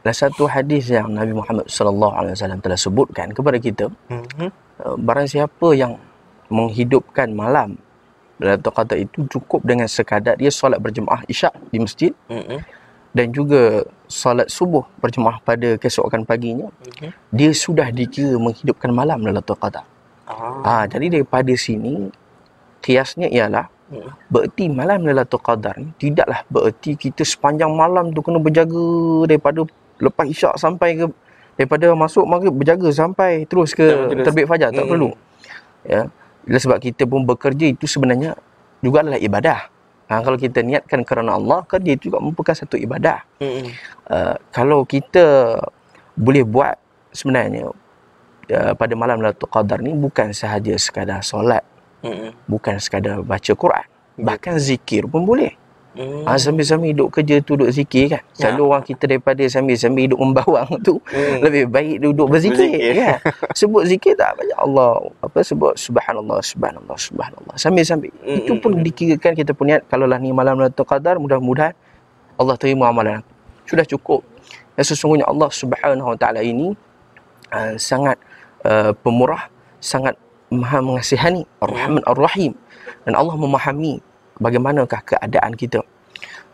ada satu hadis yang Nabi Muhammad sallallahu alaihi wasallam telah sebutkan kepada kita. Mhm. Eh, barang siapa yang menghidupkan malam dalam tu kata itu cukup dengan sekadar dia solat berjemaah isyak di masjid mm-hmm. dan juga solat subuh berjemaah pada keesokan paginya mm-hmm. dia sudah dikira menghidupkan malam dalam tu kata ha, jadi daripada sini kiasnya ialah mm-hmm. Berarti malam Lailatul Qadar ni tidaklah bererti kita sepanjang malam tu kena berjaga daripada lepas isyak sampai ke daripada masuk maghrib berjaga sampai terus ke terus. terbit fajar hmm. tak perlu ya Ialah sebab kita pun bekerja itu sebenarnya juga adalah ibadah ha, kalau kita niatkan kerana Allah kan itu juga merupakan satu ibadah hmm. uh, kalau kita boleh buat sebenarnya uh, pada malam Lailatul Qadar ni bukan sahaja sekadar solat hmm. bukan sekadar baca Quran hmm. bahkan zikir pun boleh Hmm. Ha, sambil-sambil duduk kerja tu duduk zikir kan. Ya. Selalu orang kita daripada sambil-sambil duduk membawang tu hmm. lebih baik duduk berzikir, berzikir. kan. sebut zikir tak banyak Allah apa sebut subhanallah subhanallah subhanallah sambil-sambil. Hmm. Itu hmm, pun hmm. dikirakan kita pun niat kalau lah ni malam Lailatul Qadar mudah-mudahan Allah terima amalan. Sudah cukup. Dan sesungguhnya Allah Subhanahu Wa Taala ini uh, sangat uh, pemurah, sangat Maha mengasihani, hmm. Ar-Rahman Ar-Rahim dan Allah memahami bagaimanakah keadaan kita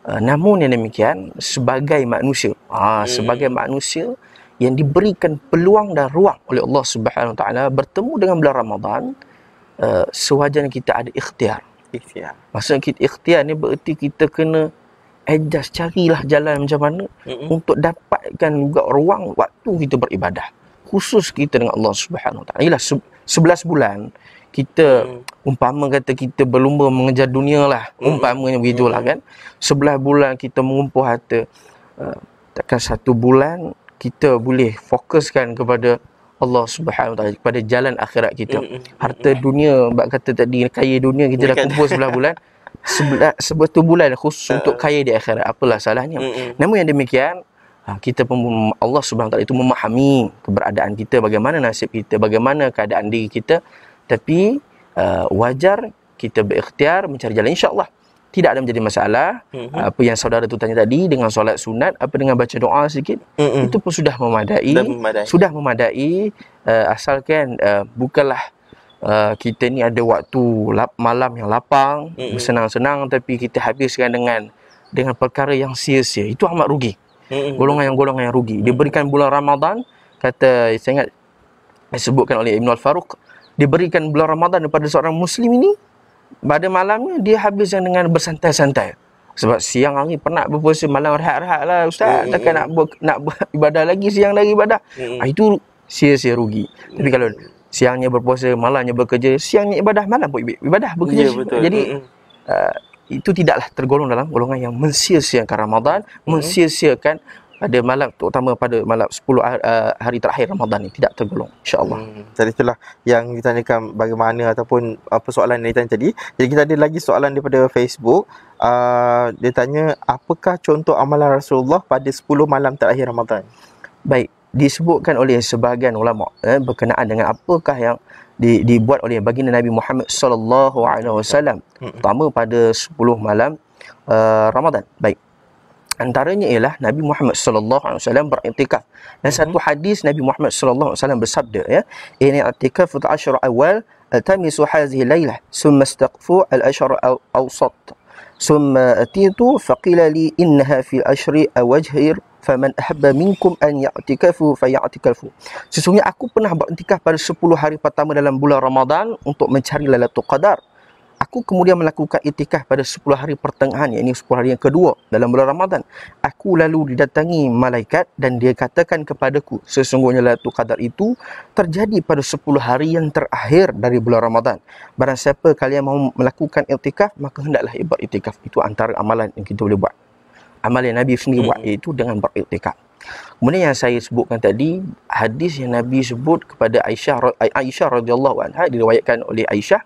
uh, namun yang demikian sebagai manusia ha, hmm. sebagai manusia yang diberikan peluang dan ruang oleh Allah Subhanahu taala bertemu dengan bulan Ramadan uh, sewajarnya kita ada ikhtiar ikhtiar maksudnya kita ikhtiar ni bererti kita kena adjust carilah jalan macam mana mm untuk dapatkan juga ruang waktu kita beribadah khusus kita dengan Allah Subhanahu taala ialah 11 bulan kita hmm. umpama kata kita berlumba mengejar dunia lah hmm. umpamanya begitu lah hmm. kan sebelah bulan kita mengumpul harta uh, takkan satu bulan kita boleh fokuskan kepada Allah Subhanahu taala kepada jalan akhirat kita hmm, hmm, harta dunia mbak kata tadi kaya dunia kita dah kumpul sebelah bulan sebelah sebetu bulan khusus uh. untuk kaya di akhirat apalah salahnya mm namun yang demikian ah, kita pun Allah Subhanahu taala itu memahami keberadaan kita bagaimana nasib kita bagaimana keadaan diri kita tapi uh, wajar kita berikhtiar mencari jalan insyaallah tidak ada menjadi masalah mm-hmm. apa yang saudara tu tanya tadi dengan solat sunat apa dengan baca doa sikit mm-hmm. itu pun sudah memadai, memadai. sudah memadai uh, asalkan uh, bukanlah uh, kita ni ada waktu lap, malam yang lapang mm-hmm. bersenang-senang tapi kita habiskan dengan dengan perkara yang sia-sia itu amat rugi mm-hmm. golongan yang golongan yang rugi mm-hmm. diberikan bulan Ramadan kata saya ingat disebutkan oleh Ibnu Al-Faruq diberikan bulan Ramadan kepada seorang Muslim ini, pada malamnya dia habis dengan bersantai-santai. Sebab siang hari pernah berpuasa malam rehat-rehat lah Ustaz hmm takkan nak buat, nak buat ibadah lagi siang lagi ibadah mm-hmm. ha, Itu sia-sia rugi hmm Tapi kalau siangnya berpuasa malamnya bekerja Siangnya ibadah malam pun ibadah bekerja yeah, betul. Jadi mm uh, itu tidaklah tergolong dalam golongan yang mensia-siakan Ramadan hmm Mensia-siakan pada malam terutama pada malam 10 uh, ha, eh, hari terakhir Ramadan ni tidak tergolong insyaallah. Hmm. Jadi itulah yang ditanyakan bagaimana ataupun apa uh, soalan yang ditanya tadi. Jadi kita ada lagi soalan daripada Facebook. Uh, dia tanya apakah contoh amalan Rasulullah pada 10 malam terakhir Ramadan. Baik, disebutkan oleh sebahagian ulama eh, berkenaan dengan apakah yang di, dibuat oleh baginda Nabi Muhammad sallallahu alaihi wasallam hmm. terutama pada 10 malam uh, Ramadan. Baik antaranya ialah Nabi Muhammad sallallahu alaihi wasallam beriktikaf. Dan mhm. satu hadis Nabi Muhammad sallallahu alaihi wasallam bersabda ya, ini iktikaf 10 awal altamisu hadhihi lailah summa astaqfu al-ashr al-awsat. ثم أتيت فقيل لي إنها في العشر أوجهر فمن أحب منكم أن يعتكف فيعتكف Sesungguhnya aku pernah beriktikaf pada 10 hari pertama dalam bulan Ramadan untuk mencari Lailatul Qadar aku kemudian melakukan itikaf pada 10 hari pertengahan yang ini 10 hari yang kedua dalam bulan Ramadan aku lalu didatangi malaikat dan dia katakan kepadaku sesungguhnya Lailatul Qadar itu terjadi pada 10 hari yang terakhir dari bulan Ramadan barang siapa kalian mahu melakukan itikaf maka hendaklah buat itikaf itu antara amalan yang kita boleh buat amalan Nabi sendiri buat hmm. iaitu dengan beriktikaf Kemudian yang saya sebutkan tadi hadis yang Nabi sebut kepada Aisyah Aisyah radhiyallahu anha diriwayatkan oleh Aisyah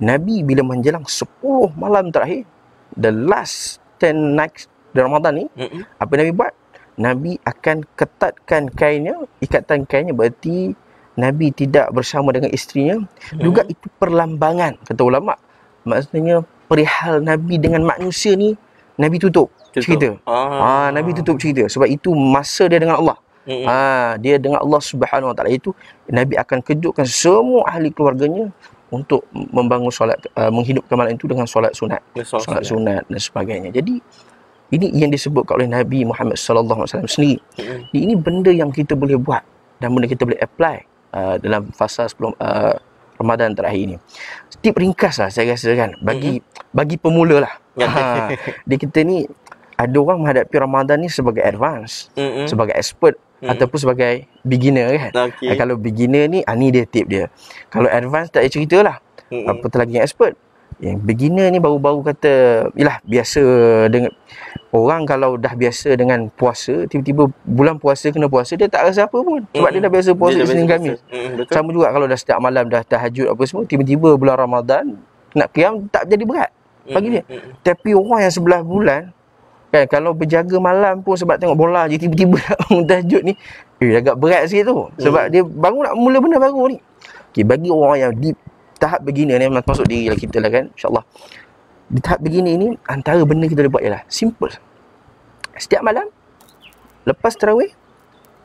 Nabi bila menjelang 10 malam terakhir the last 10 nights di Ramadan ni mm-hmm. apa Nabi buat Nabi akan ketatkan kainnya ikatan kainnya berarti Nabi tidak bersama dengan isterinya mm-hmm. juga itu perlambangan kata ulama maksudnya perihal Nabi dengan manusia ni Nabi tutup, tutup. cerita ah. ah Nabi tutup cerita sebab itu masa dia dengan Allah mm-hmm. ah dia dengan Allah Subhanahu Wa Taala itu Nabi akan kejutkan semua ahli keluarganya untuk membangun solat uh, menghidupkan malam itu dengan solat sunat solat, solat sunat dan sebagainya jadi ini yang disebut oleh Nabi Muhammad sallallahu alaihi wasallam sendiri mm-hmm. ini benda yang kita boleh buat dan benda kita boleh apply uh, dalam fasa sebelum uh, Ramadan terakhir ini. Tip ringkaslah saya rasa kan. Bagi mm-hmm. bagi pemula lah. Ya. Ha, di kita ni ada orang menghadapi Ramadan ni sebagai advance. Mm-hmm. Sebagai expert hmm. ataupun sebagai beginner kan. Okay. Uh, kalau beginner ni, uh, ni dia tip dia. Kalau advance tak payah cerita lah. Hmm. hmm. Apa lagi yang expert. Yang beginner ni baru-baru kata, yelah biasa dengan, orang kalau dah biasa dengan puasa, tiba-tiba bulan puasa kena puasa, dia tak rasa apa pun. Sebab hmm. dia dah biasa puasa dia di sini kami. Hmm, Sama juga kalau dah setiap malam dah tahajud apa semua, tiba-tiba bulan Ramadan, nak kiam tak jadi berat. Hmm, Bagi dia. Hmm, hmm. Tapi orang yang sebelah bulan, Kan, kalau berjaga malam pun sebab tengok bola je tiba-tiba nak bangun tahajud ni eh, agak berat sikit tu sebab hmm. dia bangun nak mula benda baru ni okay, bagi orang yang di tahap begini ni masuk diri lah kita lah kan insyaAllah di tahap begini ni antara benda kita boleh buat ialah simple setiap malam lepas terawih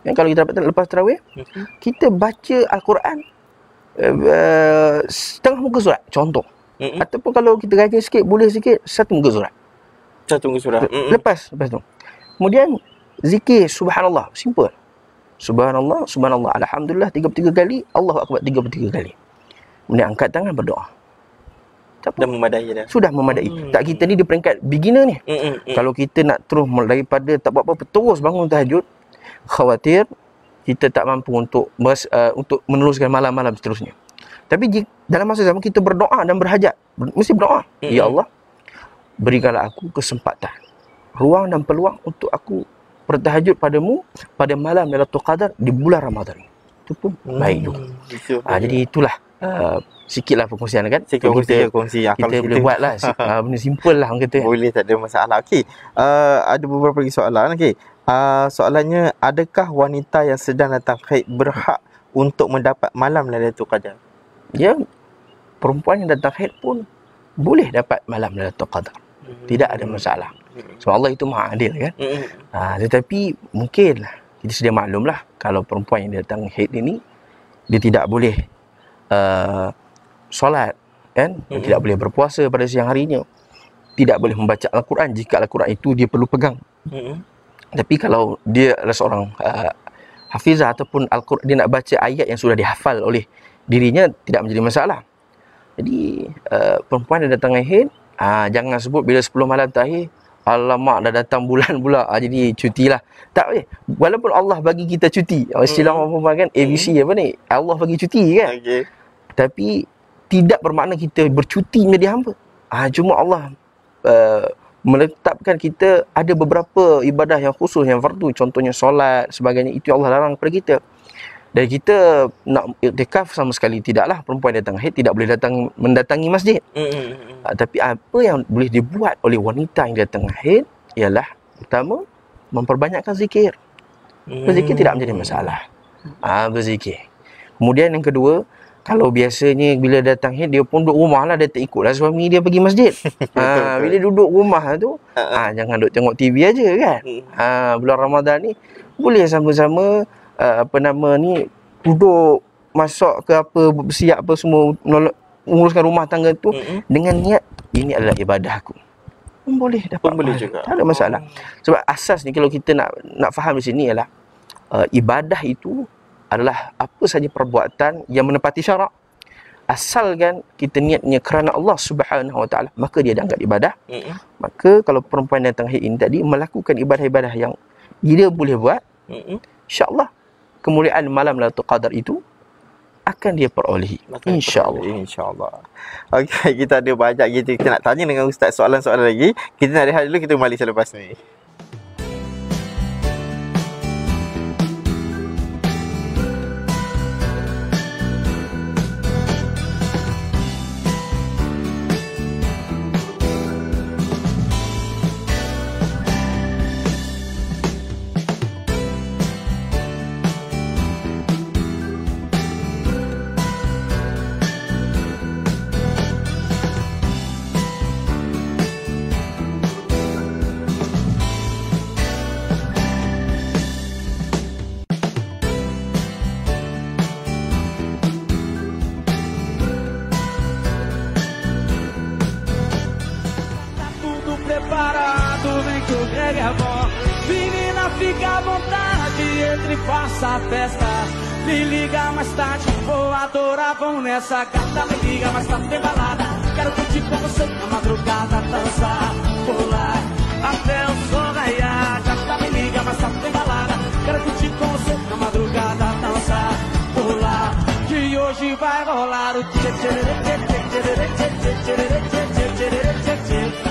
kan, kalau kita dapat lepas terawih hmm. kita baca Al-Quran uh, setengah muka surat contoh hmm. ataupun kalau kita rajin sikit boleh sikit satu muka surat satu muka surat. Mm-mm. Lepas, lepas tu. Kemudian zikir subhanallah, simple. Subhanallah, subhanallah, alhamdulillah 33 kali, Allahu akbar 33 kali. Kemudian angkat tangan berdoa. Sudah memadai dah. Sudah memadai. Mm-hmm. Tak kita ni di peringkat beginner ni. Mm-hmm. Kalau kita nak terus daripada tak buat apa-apa terus bangun tahajud, khawatir kita tak mampu untuk uh, untuk meneruskan malam-malam seterusnya. Tapi dalam masa sama kita berdoa dan berhajat, mesti berdoa. Mm-hmm. Ya Allah, berikanlah aku kesempatan ruang dan peluang untuk aku bertahajud padamu pada malam Lailatul Qadar di bulan Ramadhan. Itu pun hmm. baik juga. Itu ha, jadi itulah uh, sikitlah perkongsian kan. Sikit kita, ya, kongsi kita, kita, boleh buat lah. uh, benda simple lah orang kata. Boleh tak ada masalah. Okey. Uh, ada beberapa lagi soalan. Okey. Uh, soalannya adakah wanita yang sedang datang haid berhak untuk mendapat malam Lailatul Qadar? Ya. Perempuan yang datang haid pun boleh dapat malam Lailatul Qadar tidak ada masalah. Sebab Allah itu maha adil kan. Ha, tetapi mungkin kita sudah maklumlah kalau perempuan yang datang haid ini dia tidak boleh uh, solat kan dia tidak boleh berpuasa pada siang harinya. Tidak boleh membaca Al-Quran jika Al-Quran itu dia perlu pegang. Tapi kalau dia adalah seorang uh, hafizah ataupun Al-Quran dia nak baca ayat yang sudah dihafal oleh dirinya tidak menjadi masalah. Jadi uh, perempuan yang datang haid Ha, jangan sebut bila 10 malam terakhir Alamak dah datang bulan pula ha, Jadi cuti lah Tak boleh Walaupun Allah bagi kita cuti oh, Istilah hmm. apa-apa kan ABC hmm. apa ni Allah bagi cuti kan okay. Tapi Tidak bermakna kita bercuti menjadi hamba ha, Cuma Allah uh, eh, Meletakkan kita Ada beberapa ibadah yang khusus Yang fardu Contohnya solat Sebagainya Itu Allah larang kepada kita dan kita nak iktikaf sama sekali tidaklah perempuan datang haid tidak boleh datang mendatangi masjid. Mm-hmm. Tapi apa yang boleh dibuat oleh wanita yang datang haid ialah pertama memperbanyakkan zikir. Berzikir tidak menjadi masalah. Ah ha, berzikir. Kemudian yang kedua, kalau biasanya bila datang haid dia pun duduk rumah lah dia tak ikutlah suami dia pergi masjid. Ha, bila duduk rumah tu, ah ha, jangan duduk tengok TV aja kan. Ah ha, bulan Ramadan ni boleh sama-sama Uh, apa nama ni duduk masak ke apa siap apa semua menguruskan rumah tangga tu mm-hmm. dengan niat ini adalah ibadah aku pun boleh dapat pun boleh juga tak ada masalah oh. sebab asas ni kalau kita nak nak faham di sini ialah uh, ibadah itu adalah apa saja perbuatan yang menepati syarak kan kita niatnya kerana Allah Subhanahu Wa Taala maka dia dianggap ibadah mm-hmm. maka kalau perempuan yang tengah ini tadi melakukan ibadah-ibadah yang dia boleh buat mm-hmm. insyaallah kemuliaan malam Lailatul Qadar itu akan dia perolehi insyaallah insyaallah okey kita ada banyak kita, kita nak tanya dengan ustaz soalan-soalan lagi kita nak rehat dulu kita kembali selepas ni festa. Me liga mais tarde, vou adorar, vão nessa gata. Me liga mais tarde, tem balada. Quero curtir com você na madrugada, dançar, pular até o sol raiar. Gata, me liga mais tarde, tem balada. Quero curtir com você na madrugada, dançar, pular. Que hoje vai rolar o tchê tchê tchê tchê tchê tchê tchê tchê tchê tchê tchê tchê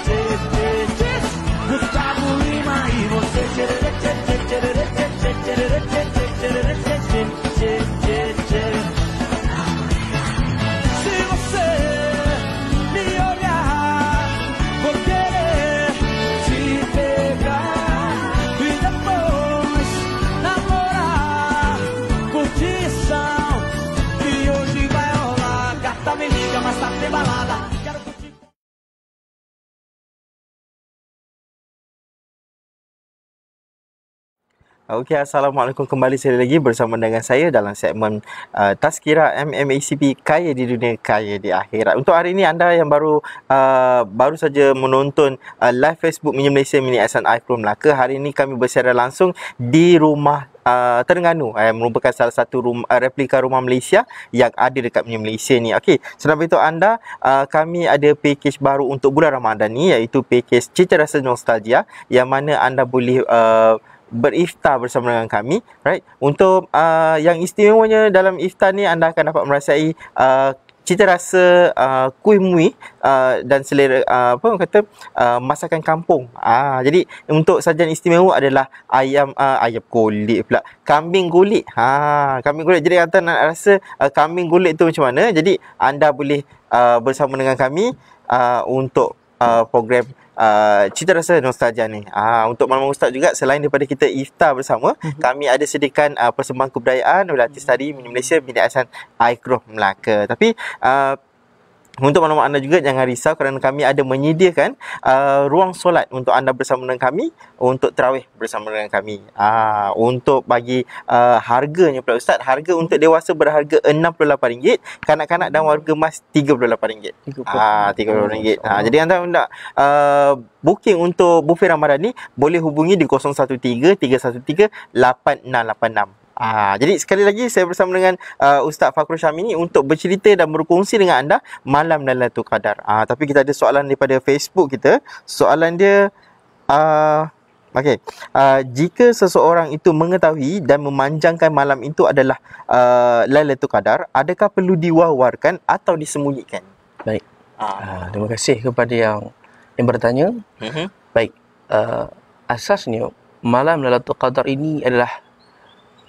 Okey, Assalamualaikum kembali sekali lagi bersama dengan saya dalam segmen uh, Taskira MMACP Kaya di Dunia Kaya di Akhirat. Untuk hari ini anda yang baru uh, baru saja menonton uh, live Facebook Minyak Malaysia Mini Aksan Aikrum Melaka, hari ini kami bersiaran langsung di rumah Uh, Terengganu eh, merupakan salah satu rum, uh, replika rumah Malaysia yang ada dekat Minyak Malaysia ni. Okey, selain itu anda, uh, kami ada package baru untuk bulan Ramadan ni iaitu package Cita Rasa Nostalgia yang mana anda boleh uh, beriftar bersama dengan kami right untuk uh, yang istimewanya dalam iftar ni anda akan dapat merasai uh, cita rasa uh, kuih muih uh, dan selera uh, apa orang kata uh, masakan kampung. Ah uh, jadi untuk sajian istimewa adalah ayam uh, ayam golek pula. Kambing golek. Ha uh, kambing golek jadi kata nak rasa uh, kambing golek tu macam mana. Jadi anda boleh uh, bersama dengan kami uh, untuk uh, program Ah, cita rasa nostalgia ni. Uh, untuk malam Ustaz juga selain daripada kita iftar bersama, mhm. kami ada sediakan uh, ah, persembahan kebudayaan oleh artis tadi Mini Malaysia Bini Asan Aikroh Melaka. Tapi uh, untuk maklumat anda juga jangan risau kerana kami ada menyediakan uh, ruang solat untuk anda bersama dengan kami untuk terawih bersama dengan kami. Ah uh, untuk bagi uh, harganya pula ustaz, harga untuk dewasa berharga RM68, kanak-kanak dan warga mas RM38. Ah RM38. Ah jadi anda hendak uh, booking untuk buffet Ramadan ni boleh hubungi di 013 313 8686. Ah, jadi sekali lagi saya bersama dengan uh, Ustaz Fakhrul Syami ini untuk bercerita dan berkongsi dengan anda malam Lailatul Qadar. Ah, tapi kita ada soalan daripada Facebook kita. Soalan dia uh, ah, okay. uh, ah, jika seseorang itu mengetahui dan memanjangkan malam itu adalah uh, Lailatul Qadar, adakah perlu diwawarkan atau disembunyikan? Baik. Ah. Uh, terima kasih kepada yang yang bertanya. Mm-hmm. Baik. Uh, asasnya malam Lailatul Qadar ini adalah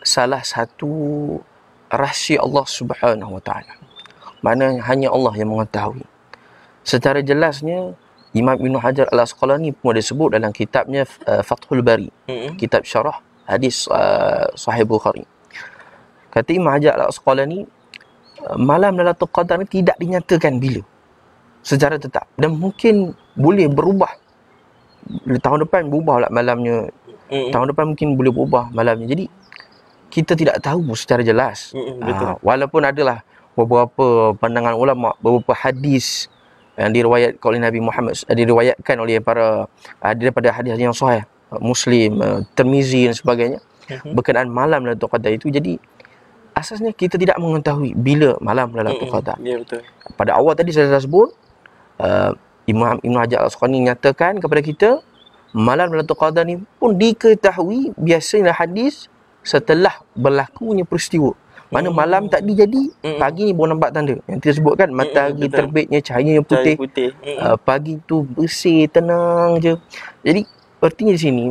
salah satu rahsia Allah Subhanahu Wa Taala. Mana hanya Allah yang mengetahui. Secara jelasnya Imam Ibn Hajar Al Asqalani pun ada sebut dalam kitabnya eh, Fathul Bari, mm-hmm. kitab syarah hadis uh, Sahih Bukhari. Kata Imam Hajar Al Asqalani malam Lailatul Qadar tidak dinyatakan bila secara tetap dan mungkin boleh berubah tahun depan berubah lah malamnya mm-hmm. tahun depan mungkin boleh berubah malamnya jadi kita tidak tahu secara jelas. Mm-hmm, betul. walaupun adalah beberapa pandangan ulama, beberapa hadis yang diriwayatkan oleh Nabi Muhammad, diriwayatkan oleh para uh, daripada hadis yang sahih, Muslim, uh, dan sebagainya. Mm-hmm. Berkenaan malam Lailatul Qadar itu jadi asasnya kita tidak mengetahui bila malam Lailatul Qadar. Mm-hmm. yeah, betul. Pada awal tadi saya dah sebut uh, Imam Ibn Hajar Al-Asqalani nyatakan kepada kita malam Lailatul Qadar ni pun diketahui biasanya hadis setelah berlakunya peristiwa mana hmm. malam tak jadi hmm. pagi ni baru nampak tanda yang kita sebut hmm, matahari hmm. terbitnya cahaya yang putih, cahaya putih. Hmm. Uh, pagi tu bersih tenang je jadi artinya di sini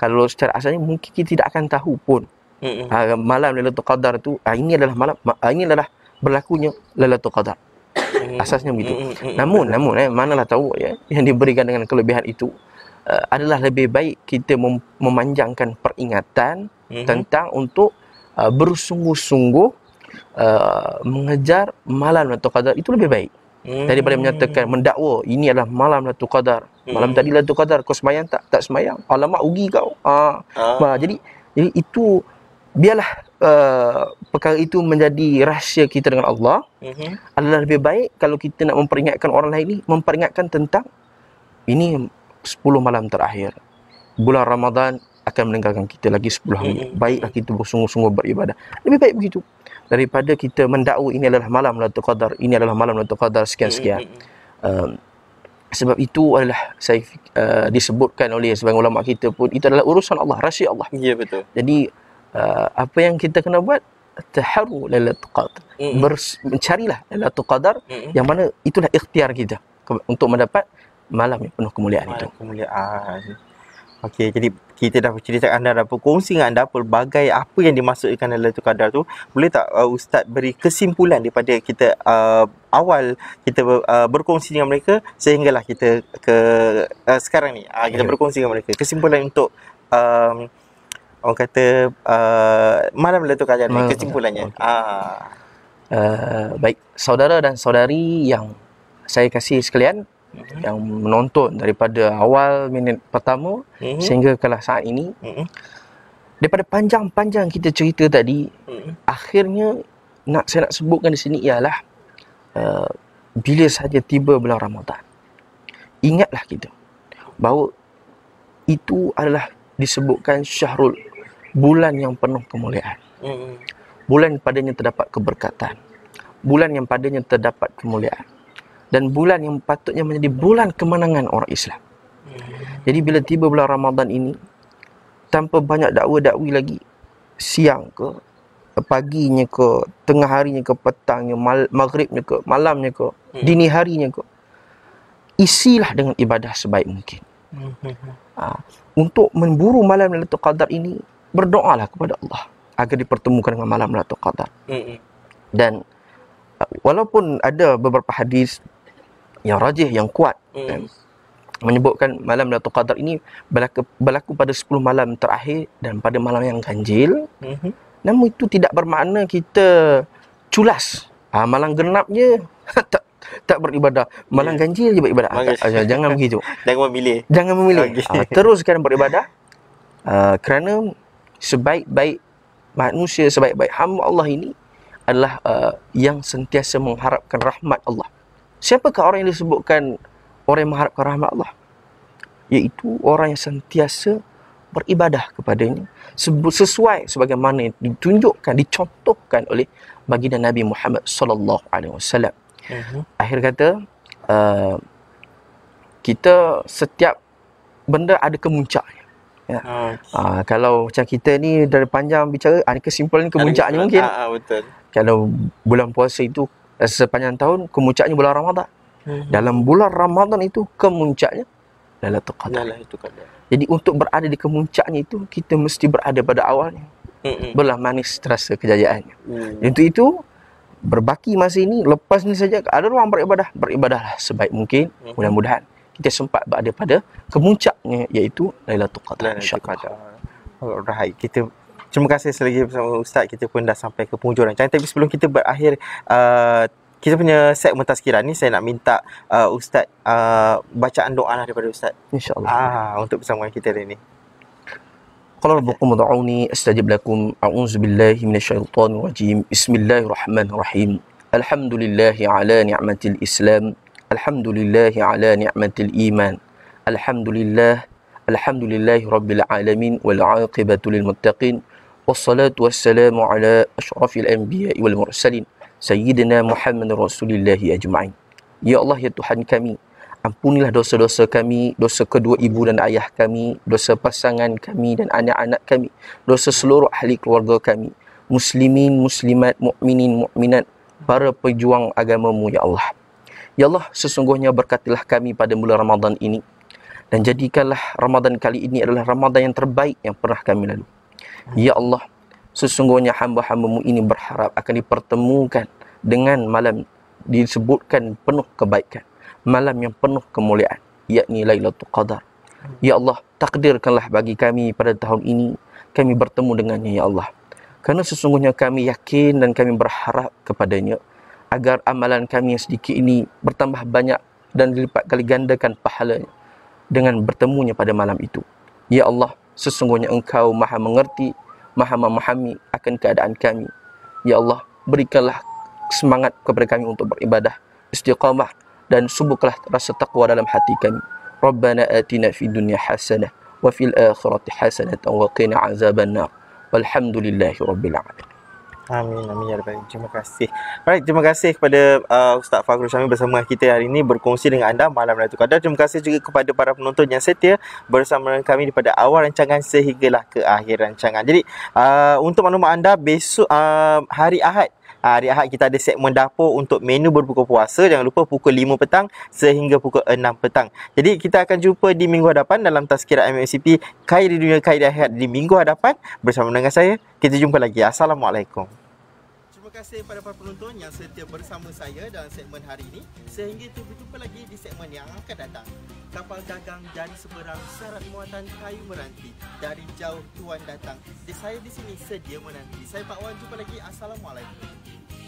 kalau secara asalnya mungkin kita tidak akan tahu pun hmm. uh, malam Lailatul Qadar tu uh, ini adalah malam uh, ini adalah berlakunya Lailatul Qadar hmm. asasnya begitu hmm, hmm, hmm. namun namun eh manalah tahu ya yang diberikan dengan kelebihan itu uh, adalah lebih baik kita mem- memanjangkan peringatan hmm tentang untuk uh, bersungguh-sungguh uh, mengejar malam Lailatul Qadar itu lebih baik mm-hmm. daripada menyatakan mendakwa ini adalah malam Lailatul Qadar. hmm Malam tadi Lailatul Qadar kau semayang tak? Tak semayang. Alamak ugi kau. Ha. Ah. ah. Jadi jadi itu biarlah uh, perkara itu menjadi rahsia kita dengan Allah. Mm-hmm. Adalah lebih baik kalau kita nak memperingatkan orang lain ni memperingatkan tentang ini 10 malam terakhir bulan Ramadan akan meninggalkan kita lagi 10 hari. Baiklah kita bersungguh-sungguh beribadah. Lebih baik begitu daripada kita mendakwa ini adalah malam Lailatul Qadar, ini adalah malam Lailatul Qadar sekian-sekian. Um, sebab itu adalah saya uh, disebutkan oleh sebagian ulama kita pun itu adalah urusan Allah, rahsia Allah. Ya betul. Jadi uh, apa yang kita kena buat? Taharu Lailatul Qadar. Bers- mencarilah Lailatul Qadar yang mana itulah ikhtiar kita untuk mendapat malam yang penuh kemuliaan malam itu. Kemuliaan. Okey, jadi kita dah dengan anda dah berkongsi dengan anda pelbagai apa yang dimasukkan dalam tu kadar tu. Boleh tak uh, ustaz beri kesimpulan daripada kita uh, awal kita uh, berkongsi dengan mereka sehinggalah kita ke uh, sekarang ni. Uh, kita ya. berkongsi dengan mereka. Kesimpulan untuk um, orang kata uh, malam Lailatul Qadar ni kesimpulannya. Okay. Uh. Ah. Uh, baik, saudara dan saudari yang saya kasih sekalian, hmm yang menonton daripada awal minit pertama mm-hmm. sehingga ke saat ini mm-hmm. daripada panjang-panjang kita cerita tadi mm-hmm. akhirnya nak saya nak sebutkan di sini ialah uh, bila saja tiba bulan Ramadan ingatlah kita bahawa itu adalah disebutkan syahrul bulan yang penuh kemuliaan mm-hmm. bulan padanya terdapat keberkatan bulan yang padanya terdapat kemuliaan dan bulan yang patutnya menjadi bulan kemenangan orang Islam. Jadi bila tiba bulan Ramadan ini tanpa banyak dakwa-dakwi lagi siang ke paginya ke tengah harinya ke petangnya mal- maghribnya ke malamnya ke hmm. dini harinya ke isilah dengan ibadah sebaik mungkin. Hmm. Ha, untuk memburu malam Lailatul Qadar ini berdoalah kepada Allah agar dipertemukan dengan malam Lailatul Qadar. Hmm. Dan uh, walaupun ada beberapa hadis yang rajih yang kuat hmm. kan? menyebutkan malam Lailatul Qadar ini berlaku, berlaku pada 10 malam terakhir dan pada malam yang ganjil hmm. namun itu tidak bermakna kita culas ha, malam genapnya tak tak beribadah malam yeah. ganjil je beribadah Manggis. Ah, jangan begitu jangan memilih jangan memilih okay. ha, ah, teruskan beribadah uh, kerana sebaik-baik manusia sebaik-baik hamba Allah ini adalah uh, yang sentiasa mengharapkan rahmat Allah Siapakah orang yang disebutkan orang yang mengharapkan rahmat Allah? Iaitu orang yang sentiasa beribadah kepadanya sesuai sebagaimana yang ditunjukkan, dicontohkan oleh baginda Nabi Muhammad sallallahu alaihi wasallam. Mhm. Akhir kata, uh, kita setiap benda ada kemuncaknya. Ya. Ah, okay. Ah, kalau macam kita ni dari panjang bicara, ah, ada kesimpulan kemuncaknya mungkin. Ha, betul. Kalau bulan puasa itu Eh, sepanjang tahun kemuncaknya bulan Ramadan. Hmm. Dalam bulan Ramadan itu kemuncaknya Lailatul Qadar. Lailatul Qadar. Jadi untuk berada di kemuncaknya itu kita mesti berada pada awalnya. Hmm. Belah manis terasa kejayaannya. Hmm. Untuk itu berbaki masa ini lepas ni saja ada ruang beribadah beribadahlah sebaik mungkin hmm. mudah-mudahan kita sempat berada pada kemuncaknya iaitu Lailatul Qadar. Lailatul Qadar. Oh, Kita Terima kasih sekali lagi bersama Ustaz Kita pun dah sampai ke penghujung rancangan Tapi sebelum kita berakhir uh, kita punya set mentazkiran ni saya nak minta uh, ustaz uh, bacaan doa lah daripada ustaz insyaallah ah untuk bersama kita hari ni qala rabbukum ud'uni astajib lakum a'udzu billahi minasyaitonir rajim bismillahirrahmanirrahim alhamdulillahi ala ni'matil islam alhamdulillahi ala ni'matil iman alhamdulillah alhamdulillahi rabbil alamin wal 'aqibatu muttaqin wassalatu wassalamu ala asyrafil anbiya wal mursalin sayyidina Muhammad Rasulillahi ajma'in. Ya Allah ya Tuhan kami, ampunilah dosa-dosa kami, dosa kedua ibu dan ayah kami, dosa pasangan kami dan anak-anak kami, dosa seluruh ahli keluarga kami, muslimin, muslimat, mukminin, mukminat, para pejuang agamamu ya Allah. Ya Allah, sesungguhnya berkatilah kami pada bulan Ramadan ini dan jadikanlah Ramadan kali ini adalah Ramadan yang terbaik yang pernah kami lalui. Ya Allah, sesungguhnya hamba-hambamu ini berharap akan dipertemukan dengan malam disebutkan penuh kebaikan. Malam yang penuh kemuliaan, yakni Lailatul Qadar. Ya Allah, takdirkanlah bagi kami pada tahun ini kami bertemu dengannya, Ya Allah. Kerana sesungguhnya kami yakin dan kami berharap kepadanya agar amalan kami yang sedikit ini bertambah banyak dan dilipat kali gandakan pahalanya dengan bertemunya pada malam itu. Ya Allah, sesungguhnya engkau maha mengerti, maha memahami akan keadaan kami. Ya Allah, berikanlah semangat kepada kami untuk beribadah, istiqamah, dan subuhkanlah rasa takwa dalam hati kami. Rabbana atina fi dunya hasanah, wa fil akhirati hasanah, wa qina azaban nar. Walhamdulillahi rabbil alamin. Amin, amin ya rabbal Terima kasih. Baik, terima kasih kepada uh, Ustaz Fakhrul Syami bersama kita hari ini berkongsi dengan anda malam Lailatul Qadar. Terima kasih juga kepada para penonton yang setia bersama dengan kami daripada awal rancangan sehinggalah ke akhir rancangan. Jadi, uh, untuk maklumat anda besok uh, hari Ahad ah, Hari Ahad kita ada segmen dapur untuk menu berbuka puasa. Jangan lupa pukul 5 petang sehingga pukul 6 petang. Jadi kita akan jumpa di minggu hadapan dalam tazkirah MMCP Kairi Dunia Kairi Ahad di minggu hadapan bersama dengan saya. Kita jumpa lagi. Assalamualaikum. Terima kasih kepada para penonton yang setia bersama saya dalam segmen hari ini sehingga terjumpa lagi di segmen yang akan datang. Kapal dagang dari seberang syarat muatan kayu meranti dari jauh tuan datang. Di saya di sini sedia menanti. Saya Pak Wan jumpa lagi. Assalamualaikum.